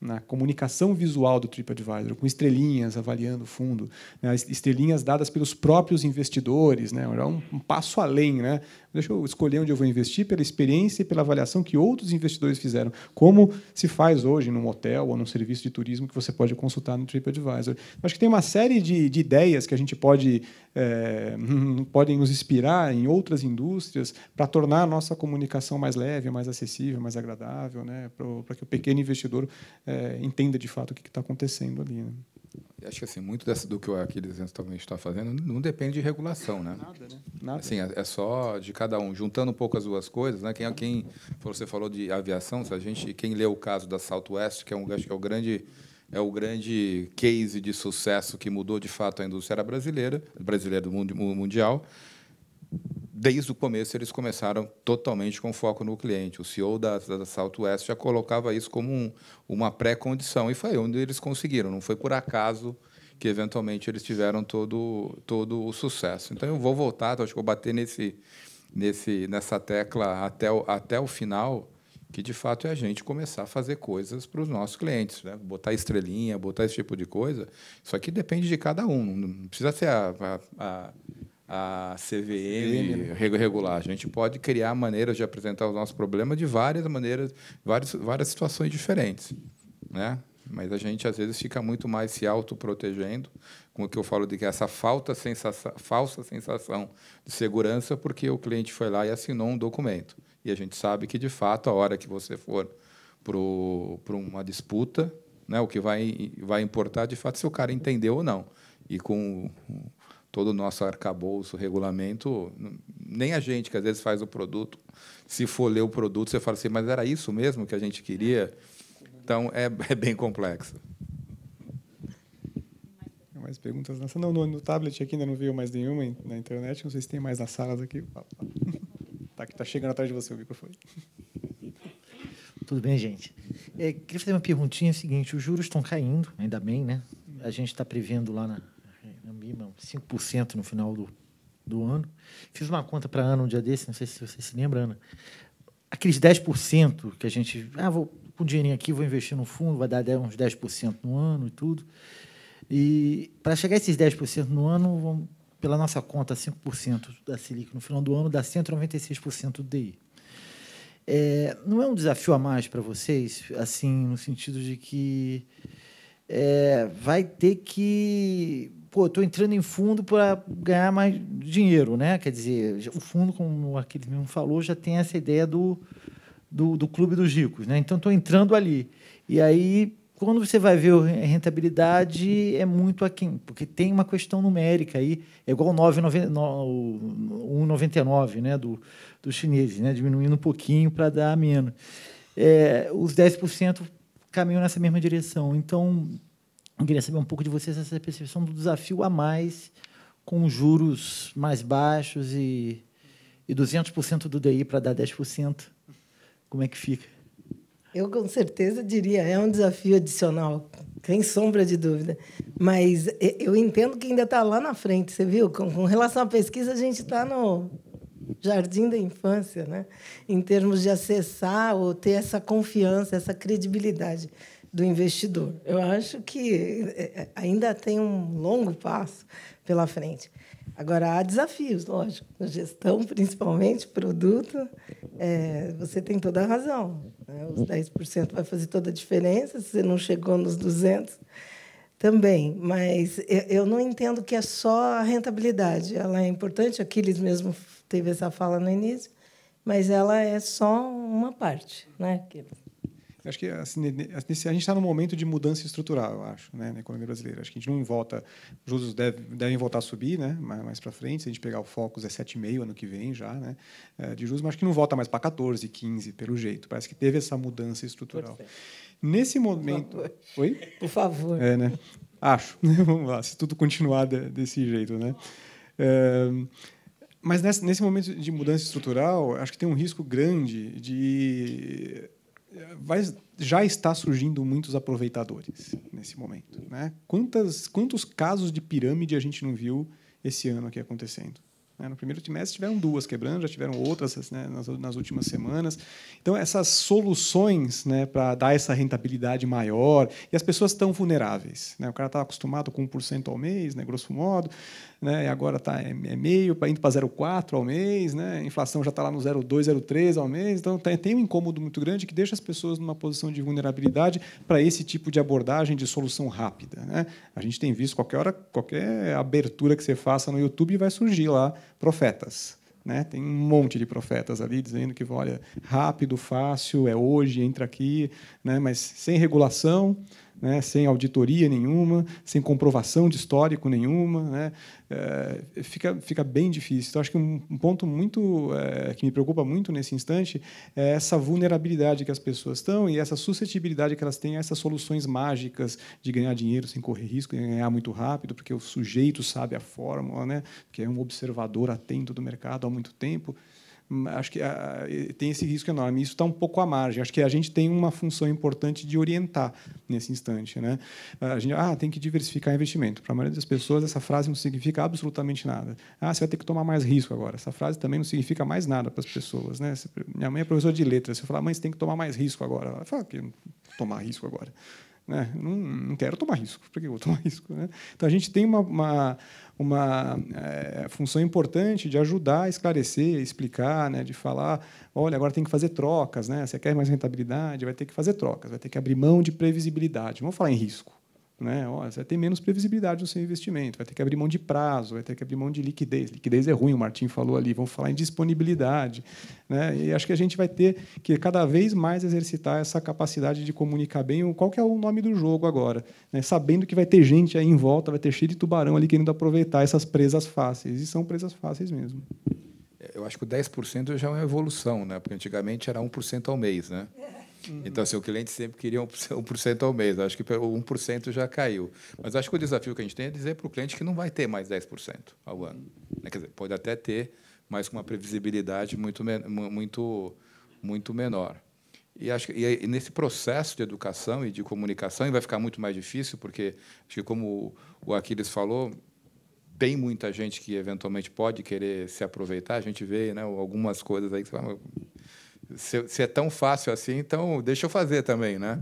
Speaker 5: na comunicação visual do TripAdvisor, com estrelinhas avaliando o fundo, né? estrelinhas dadas pelos próprios investidores, né? É um, um passo além, né? Deixa eu escolher onde eu vou investir pela experiência e pela avaliação que outros investidores fizeram, como se faz hoje num hotel ou num serviço de turismo que você pode consultar no TripAdvisor. Acho que tem uma série de, de ideias que a gente pode é, *laughs* podem nos inspirar em outras indústrias para tornar a nossa comunicação mais leve, mais acessível, mais agradável, né? para que o pequeno investidor é, entenda de fato o que está acontecendo ali. Né?
Speaker 4: acho que assim, muito dessa, do que o Aquiles também está fazendo não depende de regulação, né? Nada, né? Nada. Assim, é, é só de cada um. Juntando um pouco as duas coisas, né? Quem, é quem você falou de aviação, se a gente, quem leu o caso da Southwest, que é um acho que é o grande é o grande case de sucesso que mudou de fato a indústria brasileira, brasileira do mundo mundial desde o começo eles começaram totalmente com foco no cliente. O CEO da, da Southwest já colocava isso como um, uma pré-condição e foi onde eles conseguiram. Não foi por acaso que eventualmente eles tiveram todo, todo o sucesso. Então eu vou voltar, acho que vou bater nesse, nesse, nessa tecla até o, até o final, que de fato é a gente começar a fazer coisas para os nossos clientes, né? botar estrelinha, botar esse tipo de coisa. Isso aqui depende de cada um, não precisa ser a, a, a a CVM, CVM né? regular. A gente pode criar maneiras de apresentar os nossos problemas de várias maneiras, várias, várias situações diferentes. Né? Mas a gente, às vezes, fica muito mais se autoprotegendo, com o que eu falo de que é essa falta sensação, falsa sensação de segurança, porque o cliente foi lá e assinou um documento. E a gente sabe que, de fato, a hora que você for para uma disputa, né, o que vai, vai importar, de fato, se o cara entendeu ou não. E com todo o nosso arcabouço, regulamento, nem a gente que às vezes faz o produto, se for ler o produto, você fala assim, mas era isso mesmo que a gente queria? Então, é, é bem complexo.
Speaker 5: Mais perguntas nessa? Não, no, no, tablet aqui ainda não viu mais nenhuma na internet, não sei se tem mais nas salas aqui. *laughs* Tá, tá chegando atrás de você o microfone. Tudo bem, gente? É, queria fazer uma perguntinha, é o seguinte,
Speaker 3: os juros estão caindo, ainda bem, né? A gente está prevendo lá na, 5% no final do, do ano. Fiz uma conta para Ana um dia desse, não sei se você se lembra, Ana. Aqueles 10% que a gente. Ah, vou com um dinheirinho aqui, vou investir no fundo, vai dar uns 10% no ano e tudo. E para chegar a esses 10% no ano, vamos, pela nossa conta, 5% da Selic no final do ano dá 196% do DI. É, não é um desafio a mais para vocês, assim, no sentido de que é, vai ter que pô, estou entrando em fundo para ganhar mais dinheiro, né? Quer dizer, o fundo, como o Arquivo mesmo falou, já tem essa ideia do, do, do clube dos ricos, né? Então, estou entrando ali. E aí, quando você vai ver a rentabilidade, é muito aquém, porque tem uma questão numérica aí, é igual 9, 1,99 né, do, dos chineses, né, diminuindo um pouquinho para dar menos. É, os 10% caminham nessa mesma direção. Então, eu queria saber um pouco de vocês essa percepção do desafio a mais com juros mais baixos e, e 200% do DI para dar 10%. Como é que fica?
Speaker 6: Eu com certeza diria, é um desafio adicional, sem sombra de dúvida. Mas eu entendo que ainda está lá na frente, você viu? Com, com relação à pesquisa, a gente está no jardim da infância, né? em termos de acessar ou ter essa confiança, essa credibilidade do investidor. Eu acho que é, é, ainda tem um longo passo pela frente. Agora, há desafios, lógico, na gestão, *laughs* principalmente, produto. É, você tem toda a razão. Né? Os 10% vai fazer toda a diferença, se você não chegou nos 200 também. Mas eu não entendo que é só a rentabilidade. Ela é importante, aqueles mesmo teve essa fala no início, mas ela é só uma parte, né, Aquiles?
Speaker 5: Acho que assim, assim a gente está num momento de mudança estrutural, eu acho, né, na economia brasileira. Acho que a gente não volta. Os juros deve, devem voltar a subir né, mais para frente. Se a gente pegar o Focus, é 7,5 ano que vem já, né, eh, de juros, mas acho que não volta mais para 14, 15, pelo jeito. Parece que teve essa mudança estrutural. Perfeito. Nesse momento. Por Oi? Por favor. É, né? Acho. *laughs* Vamos lá, se tudo continuar desse jeito, né? É... Mas nesse, momento de mudança estrutural, acho que tem um risco grande de vai, já está surgindo muitos aproveitadores nesse momento. Né? Quantas, quantos casos de pirâmide a gente não viu esse ano aqui acontecendo? Né, no primeiro trimestre tiveram duas quebrando, já tiveram outras né, nas, nas, últimas semanas. Então, essas soluções né, para dar essa rentabilidade maior, e as pessoas estão vulneráveis. Né? O cara está acostumado com 1% ao mês, né, grosso modo, né? e agora tá, é, é meio, tá indo para 0,4 ao mês, né? a inflação já está lá no 0,2, 0,3 ao mês, então tem, tá, tem um incômodo muito grande que deixa as pessoas numa posição de vulnerabilidade para esse tipo de abordagem de solução rápida. Né? A gente tem visto qualquer hora, qualquer abertura que você faça no YouTube vai surgir lá profetas. Né? Tem um monte de profetas ali dizendo que, olha, rápido, fácil, é hoje, entra aqui, né? mas sem regulação, né, sem auditoria nenhuma, sem comprovação de histórico nenhuma, né, é, fica, fica bem difícil. Então, acho que um, um ponto muito é, que me preocupa muito nesse instante é essa vulnerabilidade que as pessoas estão e essa suscetibilidade que elas têm a essas soluções mágicas de ganhar dinheiro sem correr risco, de ganhar muito rápido, porque o sujeito sabe a fórmula, né, porque é um observador atento do mercado há muito tempo acho que ah, ah, tem esse risco enorme. Isso está um pouco à margem. Acho que a gente tem uma função importante de orientar nesse instante. Né? Ah, a gente ah, tem que diversificar investimento. Para a maioria das pessoas, essa frase não significa absolutamente nada. Ah, você vai ter que tomar mais risco agora. Essa frase também não significa mais nada para as pessoas. Né? Minha mãe é professora de letras. Se eu falar, mãe, você tem que tomar mais risco agora. Ela fala que tomar risco agora. Né? Não, não, quero tomar risco, Por que eu vou tomar *laughs* risco? Né? Então, a gente tem uma, uma, uma é, função importante de ajudar a esclarecer, explicar, né? de falar, olha, agora tem que fazer trocas, né? você quer mais rentabilidade, vai ter que fazer trocas, vai ter que abrir mão de previsibilidade, vamos falar em risco. Né? você vai ter menos previsibilidade no seu investimento, vai ter que abrir mão de prazo, vai ter que abrir mão de liquidez. Liquidez é ruim, o Martin falou ali, vamos falar em disponibilidade. Né? E acho que a gente vai ter que cada vez mais exercitar essa capacidade de comunicar bem qual que é o nome do jogo agora, né? sabendo que vai ter gente aí em volta, vai ter cheio de tubarão ali querendo aproveitar essas presas fáceis, e são presas fáceis mesmo.
Speaker 4: É, eu acho que o 10% já é uma evolução, né? porque antigamente era 1% ao mês. Né? É. Uhum. Então, assim, o cliente sempre queria 1% ao mês. Acho que o 1% já caiu. Mas acho que o desafio que a gente tem é dizer para o cliente que não vai ter mais 10% ao ano. Né? Quer dizer, pode até ter, mas com uma previsibilidade muito, muito, muito menor. E, acho que, e nesse processo de educação e de comunicação, e vai ficar muito mais difícil, porque, acho que como o Aquiles falou, tem muita gente que eventualmente pode querer se aproveitar. A gente vê né, algumas coisas aí que você fala, se, se, é tão fácil assim, então deixa eu fazer também, né?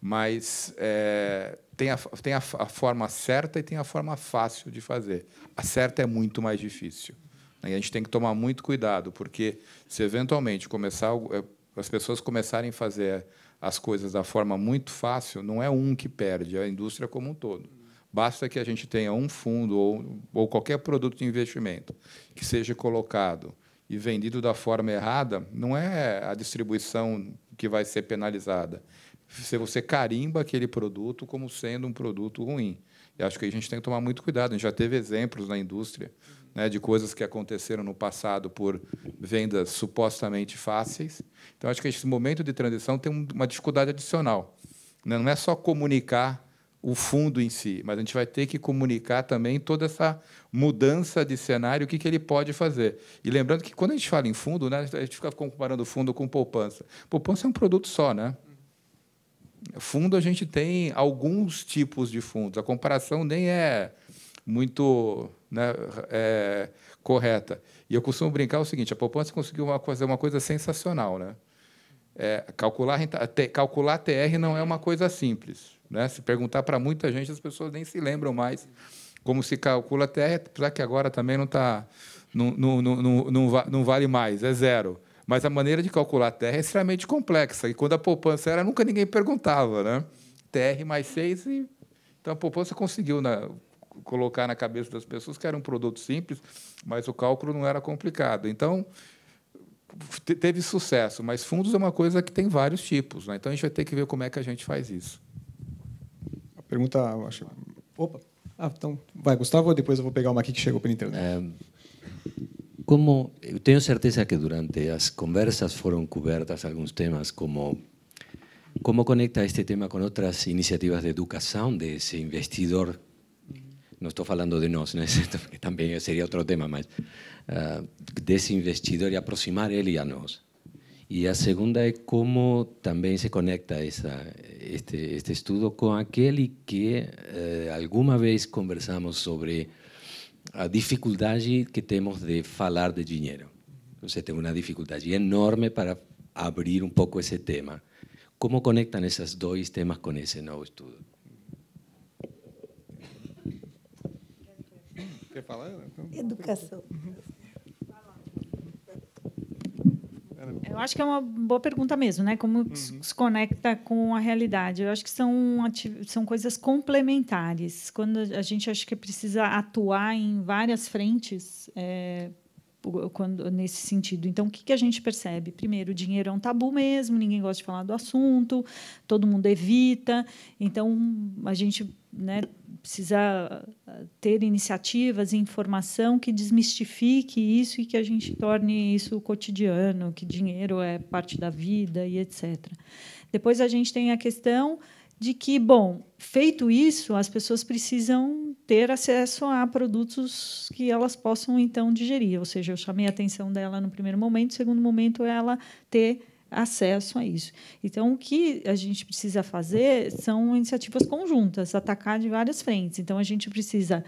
Speaker 4: Mas é, tem, a, tem a, a, forma certa e tem a forma fácil de fazer. A certa é muito mais difícil. Né? E a gente tem que tomar muito cuidado, porque se eventualmente começar é, as pessoas começarem a fazer as coisas da forma muito fácil, não é um que perde, é a indústria como um todo. Basta que a gente tenha um fundo ou, ou qualquer produto de investimento que seja colocado e vendido da forma errada, não é a distribuição que vai ser penalizada. Se você carimba aquele produto como sendo um produto ruim. E acho que a gente tem que tomar muito cuidado. A gente já teve exemplos na indústria né, de coisas que aconteceram no passado por vendas supostamente fáceis. Então, acho que esse momento de transição tem uma dificuldade adicional. Né. Não é só comunicar o fundo em si, mas a gente vai ter que comunicar também toda essa mudança de cenário, o que, que ele pode fazer. E lembrando que quando a gente fala em fundo, né, a gente fica comparando fundo com poupança. Poupança é um produto só, né? Fundo a gente tem alguns tipos de fundos. A comparação nem é muito né, é, correta. E eu costumo brincar o seguinte: a poupança conseguiu uma, fazer uma coisa sensacional, né? É, calcular, calcular TR não é uma coisa simples. Né? Se perguntar para muita gente, as pessoas nem se lembram mais como se calcula a terra, apesar que agora também não, tá, não, não, não, não, não vale mais, é zero. Mas a maneira de calcular a terra é extremamente complexa. E quando a poupança era, nunca ninguém perguntava. Né? TR mais 6, e... então a poupança conseguiu na... Né, colocar na cabeça das pessoas que era um produto simples, mas o cálculo não era complicado. Então, teve sucesso, mas fundos é uma coisa que tem vários tipos. Né? Então, a gente vai ter que ver como é que a gente faz isso.
Speaker 5: Pergunta, acho. Opa. Ah, então vai, Gustavo, depois eu vou pegar uma aqui que chegou
Speaker 2: pela internet. É, como eu tenho certeza que durante as conversas foram cobertas alguns temas como como conecta este tema com outras iniciativas de educação desse investidor não estou falando de nós, né? *laughs* também seria outro tema, mas uh, ah, desse investidor e aproximar ele a nós. Y la segunda es cómo también se conecta esa este, este con aquel y que eh, alguna vez conversamos sobre la dificultad que tenemos de hablar de O sea, tengo una dificultad enorme para abrir un poco ese tema. ¿Cómo conectan esos dos temas con ese nuevo estudio?
Speaker 5: ¿Qué eu
Speaker 6: acho
Speaker 1: que é uma boa pergunta mesmo, né? Como uhum. se conecta com a realidade? Eu acho que são, são coisas complementares. Quando a gente acha que precisa atuar em várias frentes é, quando, nesse sentido. Então, o que, que a gente percebe? Primeiro, o dinheiro é um tabu mesmo, ninguém gosta de falar do assunto, todo mundo evita. Então, a gente né, precisa ah, ter iniciativas e informação que desmistifique isso e que a gente torne isso cotidiano, que dinheiro é parte da vida e etc. Depois, a gente tem a questão de que, bom, feito isso, as pessoas precisam ter acesso a produtos que elas possam então digerir. Ou seja, eu chamei a atenção dela no primeiro momento, no segundo momento, ela ter acesso a isso. Então, o que a gente precisa fazer são iniciativas conjuntas, atacar de várias frentes. Então, a gente precisa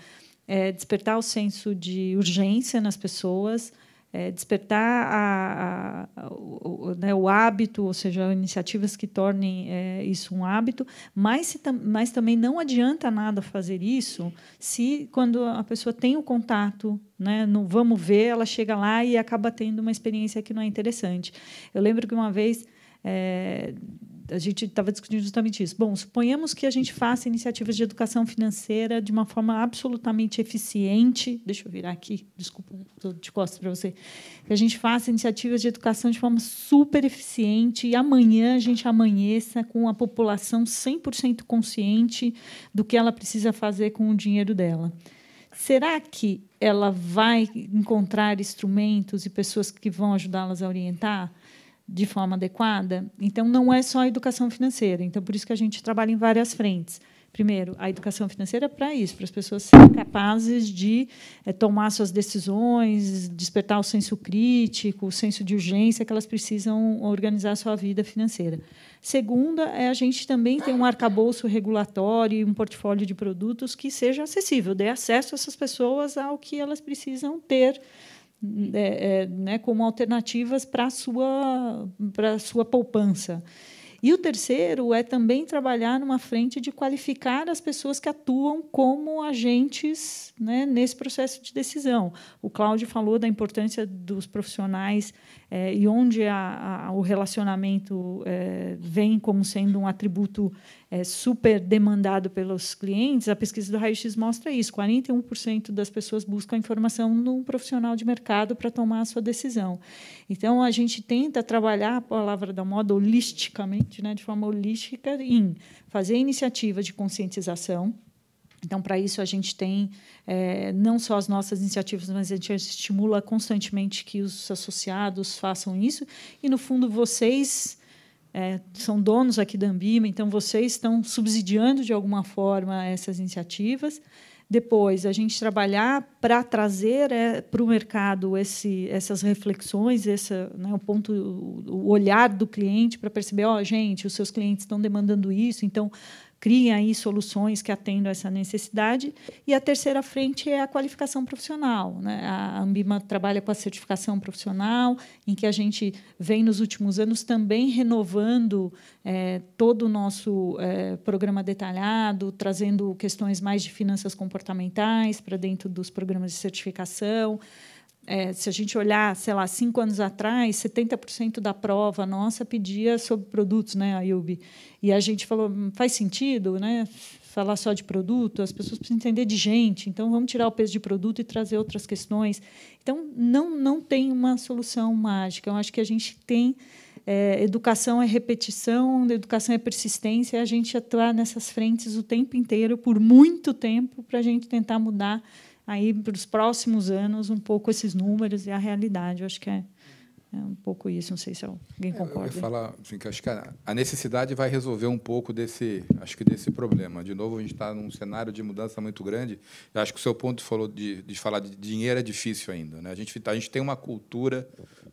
Speaker 1: é, despertar o senso de urgência nas pessoas, é, despertar a, a, o, o, né, o, hábito, ou seja, iniciativas que tornem é, isso um hábito, mas, se, mas também não adianta nada fazer isso se, quando a pessoa tem o contato, né, no vamos ver, ela chega lá e acaba tendo uma experiência que não é interessante. Eu lembro que uma vez é, a gente estava discutindo justamente isso. Bom, suponhamos que a gente faça iniciativas de educação financeira de uma forma absolutamente eficiente. Deixa eu virar aqui, desculpa, estou de costas para você. Que a gente faça iniciativas de educação de forma super eficiente e amanhã a gente amanheça com a população 100% consciente do que ela precisa fazer com o dinheiro dela. Será que ela vai encontrar instrumentos e pessoas que vão ajudá-las a orientar? de forma adequada. Então, não é só a educação financeira. Então, por isso que a gente trabalha em várias frentes. Primeiro, a educação financeira é para isso, para as pessoas serem capazes de é, tomar suas decisões, despertar o senso crítico, o senso de urgência que elas precisam organizar a sua vida financeira. Segunda, é a gente também ter um arcabouço regulatório e um portfólio de produtos que seja acessível, dê acesso a essas pessoas ao que elas precisam ter é, é, né, como alternativas para a sua, pra sua poupança. E o terceiro é também trabalhar numa frente de qualificar as pessoas que atuam como agentes né, nesse processo de decisão. O Cláudio falou da importância dos profissionais é, e onde a, a, o relacionamento é, vem como sendo um atributo é, super demandado pelos clientes, a pesquisa do raio-x mostra isso: 41% das pessoas buscam informação num profissional de mercado para tomar a sua decisão. Então, a gente tenta trabalhar a palavra da moda holisticamente, né, de forma holística, em fazer iniciativa de conscientização então, para isso, a gente tem é, não só as nossas iniciativas, mas a gente estimula constantemente que os associados façam isso. E, no fundo, vocês é, são donos aqui da Ambima, então vocês estão subsidiando de alguma forma essas iniciativas. Depois, a gente trabalhar para trazer é, para o mercado esse, essas reflexões, esse né, o ponto, o olhar do cliente para perceber, ó, oh, gente, os seus clientes estão demandando isso, então criem aí soluções que atendam essa necessidade. E a terceira frente é a qualificação profissional. Né? A Ambima trabalha com a certificação profissional, em que a gente vem nos últimos anos também renovando é, todo o nosso é, programa detalhado, trazendo questões mais de finanças comportamentais para dentro dos programas de certificação. É, se a gente olhar, sei lá, cinco anos atrás, 70% da prova nossa pedia sobre produtos, né, a IUB. E a gente falou, hum, faz sentido, né? Falar só de produto, as pessoas precisam entender de gente. Então, vamos tirar o peso de produto e trazer outras questões. Então, não, não tem uma solução mágica. Eu acho que a gente tem. É, educação é repetição, educação é persistência, a gente atuar nessas frentes o tempo inteiro, por muito tempo, para a gente tentar mudar aí para os próximos anos um pouco esses números e a realidade. Eu acho que é, é um pouco isso. Não sei se alguém é, concorda. Eu, eu falar,
Speaker 4: assim, que acho que a, necessidade vai resolver um pouco desse, acho que desse problema. De novo, a gente está num cenário de mudança muito grande. Eu acho que o seu ponto falou de, de falar de dinheiro é difícil ainda. Né? A gente tá, a gente tem uma cultura,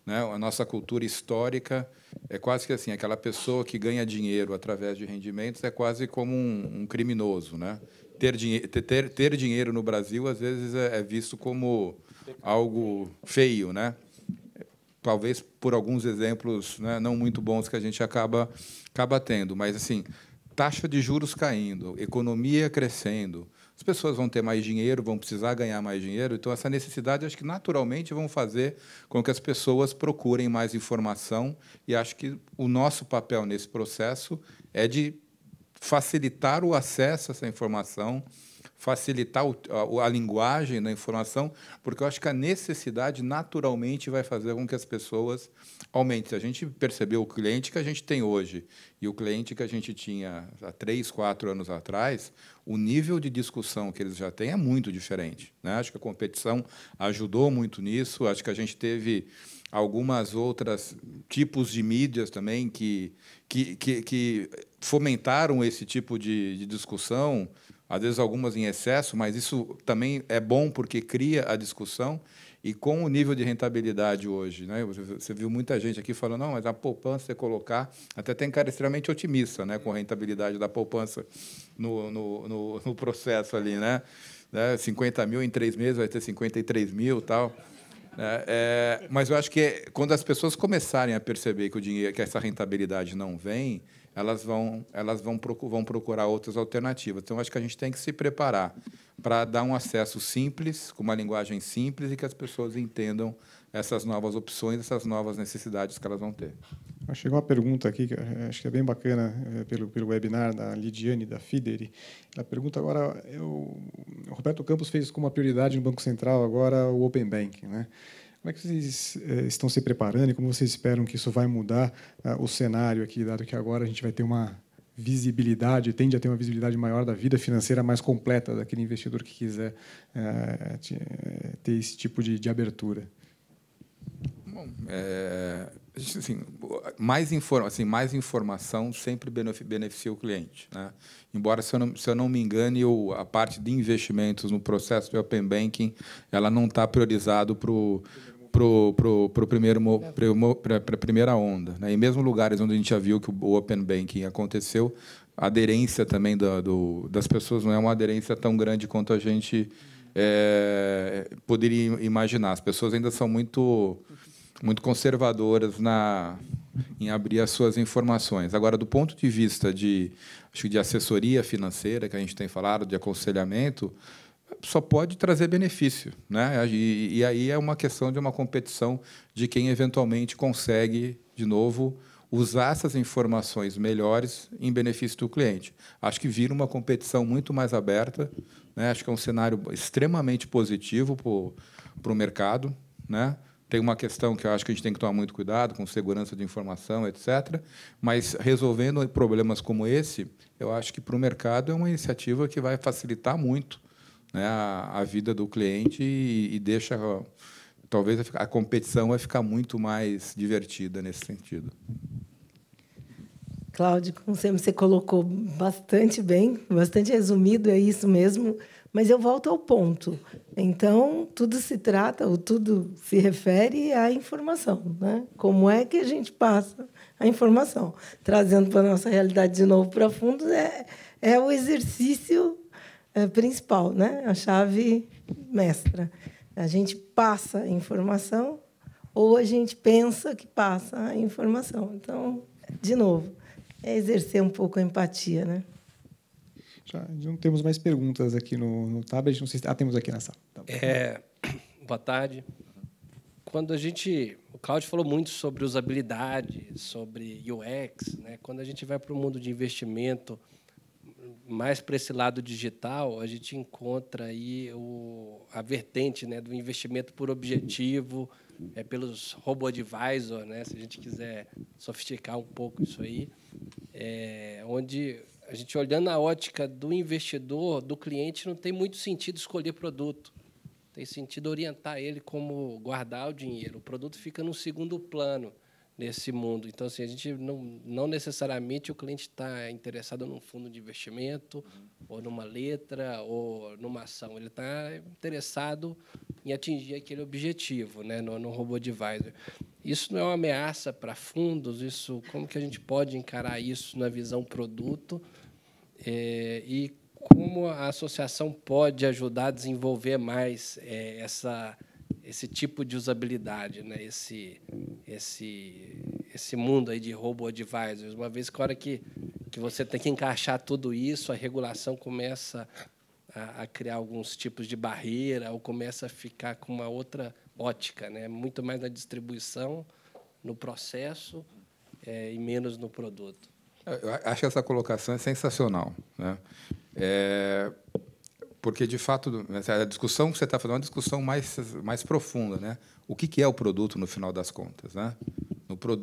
Speaker 4: né? A nossa cultura histórica é quase que assim aquela pessoa que ganha dinheiro através de rendimentos é quase como um, um criminoso, né? ter, dinhe ter, ter dinheiro no Brasil às vezes é, é visto como algo feio, né? Talvez por alguns exemplos né, não muito bons que a gente acaba, acaba tendo, mas assim taxa de juros caindo, economia crescendo, as pessoas vão ter mais dinheiro, vão precisar ganhar mais dinheiro, então essa necessidade acho que naturalmente vão fazer com que as pessoas procurem mais informação e acho que o nosso papel nesse processo é de facilitar o acesso a essa informação, facilitar o, a, a, linguagem da informação, porque eu acho que a necessidade naturalmente vai fazer com que as pessoas aumentem. A gente percebeu o cliente que a gente tem hoje e o cliente que a gente tinha há três, quatro anos atrás, o nível de discussão que eles já têm é muito diferente. Né? Acho que a competição ajudou muito nisso. Acho que a gente teve algumas outras tipos de mídias também que que, que, que fomentaram esse tipo de, de discussão, às vezes algumas em excesso, mas isso também é bom porque cria a discussão. E com o nível de rentabilidade hoje, né? você viu muita gente aqui falando, não, mas a poupança você é colocar, até tem cara extremamente otimista né? com a rentabilidade da poupança no, no, no, no processo ali, né? 50 né, mil em três meses vai ter 53 mil tal. Né? É, mas eu acho que quando as pessoas começarem a perceber que o dinheiro, que essa rentabilidade não vem, elas vão, elas vão, procurar, vão procurar outras alternativas. Então, acho que a gente tem que se preparar para dar um acesso simples, com uma linguagem simples e que as pessoas entendam essas novas opções, essas novas necessidades que elas vão ter.
Speaker 5: Ah, chegou uma pergunta aqui que acho que é bem bacana eh, pelo, pelo webinar da Lidiane da Fideri. Ela pergunta agora, eu, o Roberto Campos fez como uma prioridade no Banco Central agora o Open Banking, né? Como é que vocês eh, estão se preparando e como vocês esperam que isso vai mudar ah, o cenário aqui, dado que agora a gente vai ter uma visibilidade, tende a ter uma visibilidade maior da vida financeira mais completa daquele investidor que quiser eh, ter esse tipo de, de abertura? Bom, é, assim,
Speaker 4: mais, informa, assim, mais informação sempre beneficia o cliente. Né? Embora, se eu, não, se eu não me engane, eu, a parte de investimentos no processo de Open Banking ela não está priorizado para o pro, pro primeiro é. para a primeira onda, né? E mesmo lugares onde a gente já viu que o open banking aconteceu, a aderência também da, do, das pessoas não é uma aderência tão grande quanto a gente é, poderia imaginar. As pessoas ainda são muito muito conservadoras na em abrir as suas informações. Agora, do ponto de vista de, acho de assessoria financeira, que a gente tem falado, de aconselhamento, só pode trazer benefício. Né? E, e, aí é uma questão de uma competição de quem eventualmente consegue, de novo, usar essas informações melhores em benefício do cliente. Acho que vira uma competição muito mais aberta. Né? Acho que é um cenário extremamente positivo para o mercado. Né? Tem uma questão que eu acho que a gente tem que tomar muito cuidado com segurança de informação, etc. Mas resolvendo problemas como esse, eu acho que para o mercado é uma iniciativa que vai facilitar muito né, a, a, vida do cliente e, e deixa talvez a, a competição vai ficar muito mais divertida nesse sentido.
Speaker 6: Cláudio, como sempre, você colocou bastante bem, bastante resumido, é isso mesmo. Mas eu volto ao ponto. Então, tudo se trata, ou tudo se refere à informação. Né? Como é que a gente passa a informação? Trazendo para a nossa realidade de novo profundo é, é o exercício é, principal, né? a chave mestra. A gente passa a informação ou a gente pensa que passa a informação. Então, de novo, é exercer um pouco a empatia, né?
Speaker 5: Já não temos mais perguntas aqui no, no tablet. Não sei se, ah, temos aqui na sala.
Speaker 2: Tá é, *clears throat* boa tarde. Quando a gente. O Claudio falou muito sobre usabilidade, sobre UX. Né? Quando a gente vai para o mundo de investimento, mais para esse lado digital, a gente encontra aí o, a vertente né, do investimento por objetivo, é pelos robo-advisor, né, se a gente quiser sofisticar um pouco isso aí, é, onde a gente olhando a ótica do investidor, do cliente, não tem muito sentido escolher produto. Tem sentido orientar ele como guardar o dinheiro. O produto fica no segundo plano nesse mundo. Então, assim, a gente não, não necessariamente o cliente está interessado num fundo de investimento, uhum. ou numa letra, ou numa ação. Ele está interessado em atingir aquele objetivo né, no, no robô advisor. Isso não é uma ameaça para fundos? Isso, como que a gente pode encarar isso na visão produto? É, e como a associação pode ajudar a desenvolver mais é, essa, esse tipo de usabilidade, né? esse, esse, esse mundo aí de robo advisors, uma vez que a hora que, que você tem que encaixar tudo isso, a regulação começa a, a criar alguns tipos de barreira ou começa a ficar com uma outra ótica, né? muito mais na distribuição, no processo é, e menos no produto.
Speaker 4: Eu acho essa colocação é sensacional, né? É, porque de fato é a discussão que você está fazendo é uma discussão mais mais profunda, né? O que, é o produto no final das contas, né?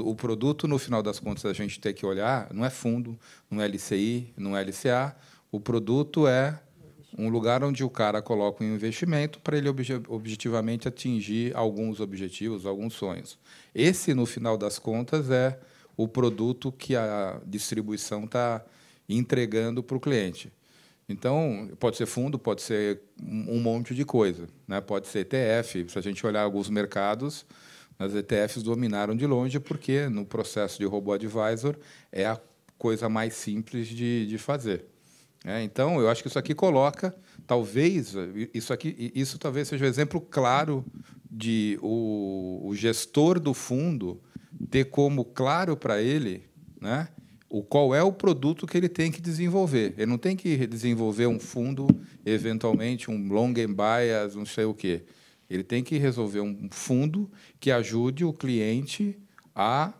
Speaker 4: o produto no final das contas a gente tem que olhar não é fundo, não é LCI, não é LCA. O produto é um lugar onde o cara coloca um investimento para ele objetivamente atingir alguns objetivos, alguns sonhos. Esse, no final das contas, é o produto que a distribuição está entregando para o cliente. Então, pode ser fundo, pode ser um monte de coisa. Né? Pode ser ETF. Se a gente olhar alguns mercados, as ETFs dominaram de longe, porque no processo de robô advisor é a coisa mais simples de, de fazer. É, então, eu acho que isso aqui coloca, talvez, isso, aqui, isso talvez seja um exemplo claro de o, o gestor do fundo ter como claro para ele né, o qual é o produto que ele tem que desenvolver. Ele não tem que desenvolver um fundo, eventualmente um long and bias, não sei o quê. Ele tem que resolver um fundo que ajude o cliente a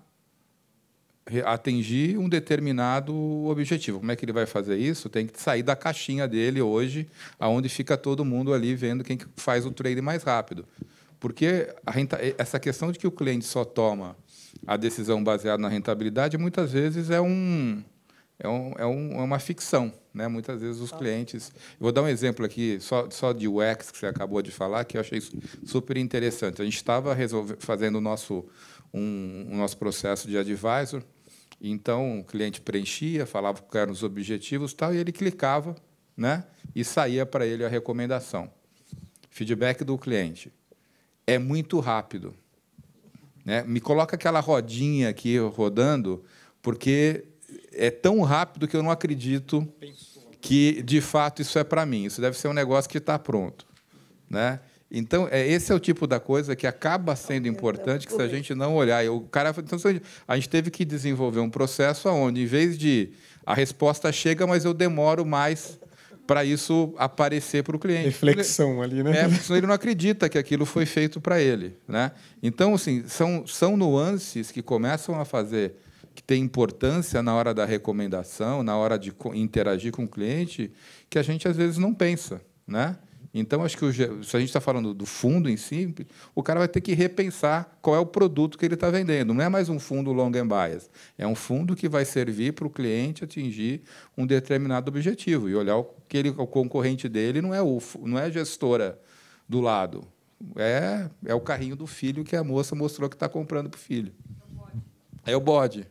Speaker 4: atingir um determinado objetivo. Como é que ele vai fazer isso? Tem que sair da caixinha dele hoje, aonde fica todo mundo ali vendo quem faz o trade mais rápido. Porque essa questão de que o cliente só toma a decisão baseada na rentabilidade muitas vezes é um é, um, é, um, é uma ficção, né? Muitas vezes os tá. clientes. Eu vou dar um exemplo aqui só, só de UX que você acabou de falar que eu achei super interessante. A gente estava fazendo o nosso um, nosso processo de advisor, então o cliente preenchia, falava quais eram os objetivos, tal, e ele clicava, né? E saía para ele a recomendação. Feedback do cliente é muito rápido né? Me coloca aquela rodinha aqui rodando, porque é tão rápido que eu não acredito que de fato isso é para mim. Isso deve ser um negócio que está pronto, né? Então, é, esse é o tipo da coisa que acaba sendo importante que se a gente não olhar. Eu, o cara, então, a gente teve que desenvolver um processo onde, em vez de a resposta chega, mas eu demoro mais para isso aparecer para o cliente. Reflexão
Speaker 5: ali, né? É, senão ele
Speaker 4: não acredita que aquilo foi feito para ele, né? Então, assim, são, são nuances que começam a fazer, que tem importância na hora da recomendação, na hora de interagir com o cliente, que a gente às vezes não pensa, né? Então, acho que o, se a gente está falando do fundo em si, o cara vai ter que repensar qual é o produto que ele está vendendo. Não é mais um fundo long and bias. É um fundo que vai servir para o cliente atingir um determinado objetivo e olhar o, que ele, o concorrente dele não é, o, não é a gestora do lado. É, é o carrinho do filho que a moça mostrou que está comprando para o filho. É o bode.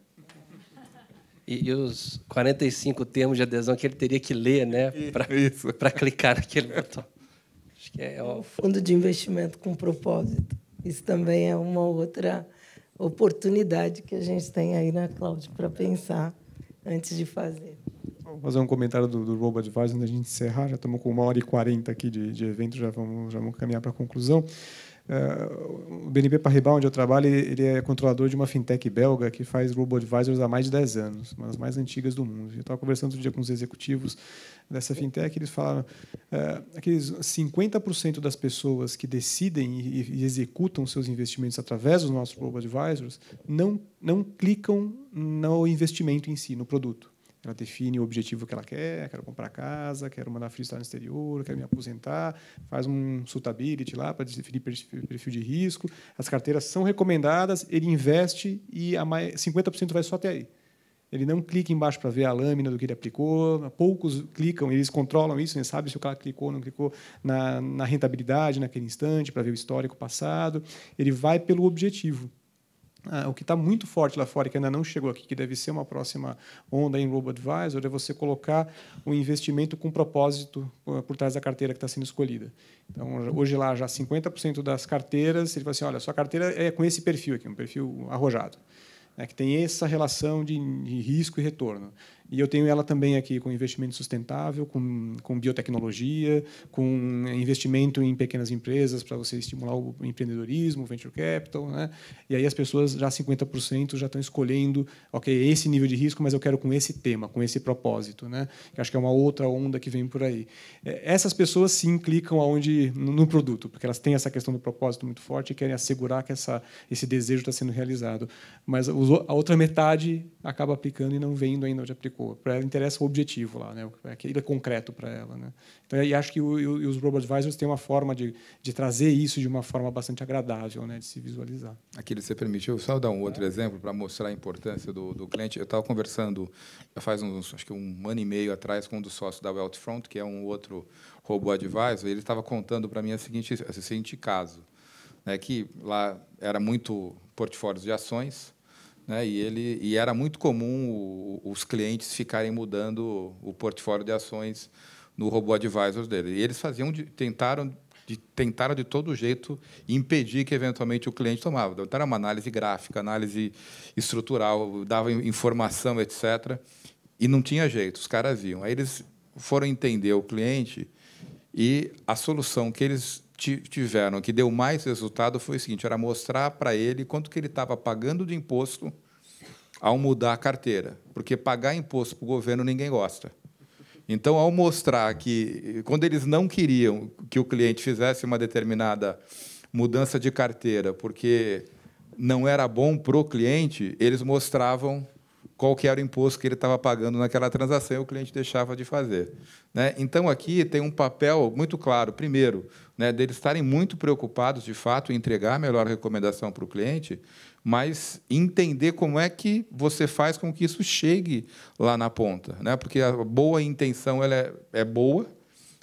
Speaker 2: E, e, os 45 termos de adesão que ele teria que ler, né? Para clicar naquele botão que é o
Speaker 6: fundo de investimento com propósito. Isso também é uma outra oportunidade que a gente tem aí na Cloud para pensar antes de fazer.
Speaker 5: Vou fazer um comentário do, do RoboAdvisor, onde a gente encerrar. Já estamos com uma hora e quarenta aqui de, de evento, já vamos, já vamos caminhar para a conclusão. Uh, o BNP Paribas, onde eu trabalho, ele, é controlador de uma fintech belga que faz robo-advisors há mais de 10 anos, uma das mais antigas do mundo. Eu estava conversando outro dia com os executivos dessa fintech, eles falaram uh, aqueles 50% das pessoas que decidem e, e, executam seus investimentos através dos nossos robo-advisors não, não clicam no investimento em si, no produto. Ela define o objetivo que ela quer, quero comprar casa, quero mandar freestyle no exterior, quero me aposentar, faz um suitability lá para definir perfil de risco. As carteiras são recomendadas, ele investe e a mais, 50% vai só até aí. Ele não clica embaixo para ver a lâmina do que ele aplicou. Poucos clicam, eles controlam isso, né? sabe se o cara clicou ou não clicou na, na rentabilidade naquele instante, para ver o histórico passado. Ele vai pelo objetivo. Né, o que está muito forte lá fora, que ainda não chegou aqui, que deve ser uma próxima onda em RoboAdvisor, é você colocar o um investimento com propósito eh, por trás da carteira que está sendo escolhida. Então, hoje lá já 50% das carteiras, ele fala assim, olha, sua carteira é com esse perfil aqui, um perfil arrojado, né, que tem essa relação de risco e retorno. E eu tenho ela também aqui com investimento sustentável, com, com biotecnologia, com investimento em pequenas empresas para você estimular o empreendedorismo, o venture capital. Né? E aí as pessoas, já 50%, já estão escolhendo, ok, esse nível de risco, mas eu quero com esse tema, com esse propósito. Né? Que acho que é uma outra onda que vem por aí. É, essas pessoas sim clicam aonde, no produto, porque elas têm essa questão do propósito muito forte e querem assegurar que essa, esse desejo está sendo realizado. Mas a outra metade acaba aplicando e não vendo ainda onde aplicou ficou. Para ela interessa o objetivo lá, né? aquilo é, é concreto para ela. Né? Então, e acho que o, e os robot advisors têm uma forma de, de trazer isso de uma forma bastante agradável, né? de se visualizar.
Speaker 4: Aquilo você permitiu, só dar um outro é. exemplo para mostrar a importância do, do cliente. Eu estava conversando faz uns, acho que um ano e meio atrás com um dos sócios da Wealthfront, que é um outro robô advisor, e ele estava contando para mim o seguinte, a seguinte caso, né? que lá era muito portfólios de ações, né? E, ele, e era muito comum os clientes ficarem mudando o portfólio de ações no robô advisor dele. E eles faziam de, tentaram de, tentaram de todo jeito impedir que eventualmente o cliente tomava. Então era uma análise gráfica, análise estrutural, dava informação, etc. E não tinha jeito, os caras iam. Aí eles foram entender o cliente e a solução que eles tiveram, que deu mais resultado, foi o seguinte: era mostrar para ele quanto que ele estava pagando de imposto ao mudar a carteira. Porque pagar imposto para o governo ninguém gosta. Então, ao mostrar que, quando eles não queriam que o cliente fizesse uma determinada mudança de carteira, porque não era bom para o cliente, eles mostravam qual que era o imposto que ele estava pagando naquela transação e o cliente deixava de fazer. Né? Então, aqui tem um papel muito claro. Primeiro, né, deles estarem muito preocupados, de fato, em entregar a melhor recomendação para o cliente, mas entender como é que você faz com que isso chegue lá na ponta. Né? Porque a boa intenção ela é, é boa,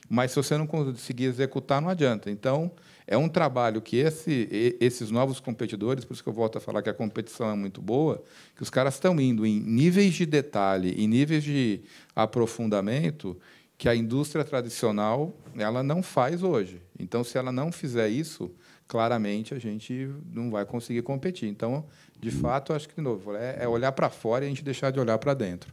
Speaker 4: mas se você não conseguir executar, não adianta. Então, é um trabalho que esse, esses novos competidores, por isso que eu volto a falar que a competição é muito boa, que os caras estão indo em níveis de detalhe, em níveis de aprofundamento, que a indústria tradicional ela não faz hoje. Então, se ela não fizer isso, claramente a gente não vai conseguir competir. Então, de fato, acho que, de novo, é, é olhar para fora e a gente deixar de olhar para dentro.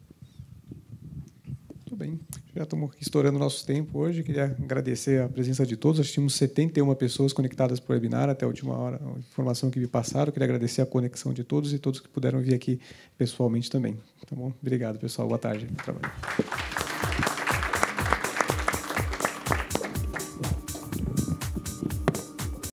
Speaker 5: Muito bem. Já estamos estourando o nosso tempo hoje. Queria agradecer a presença de todos. Nós tínhamos 71 pessoas conectadas para o webinar até a última hora, a informação que me passaram. Queria agradecer a conexão de todos e todos que puderam vir aqui pessoalmente também. Tá bom? Obrigado, pessoal. Boa tarde.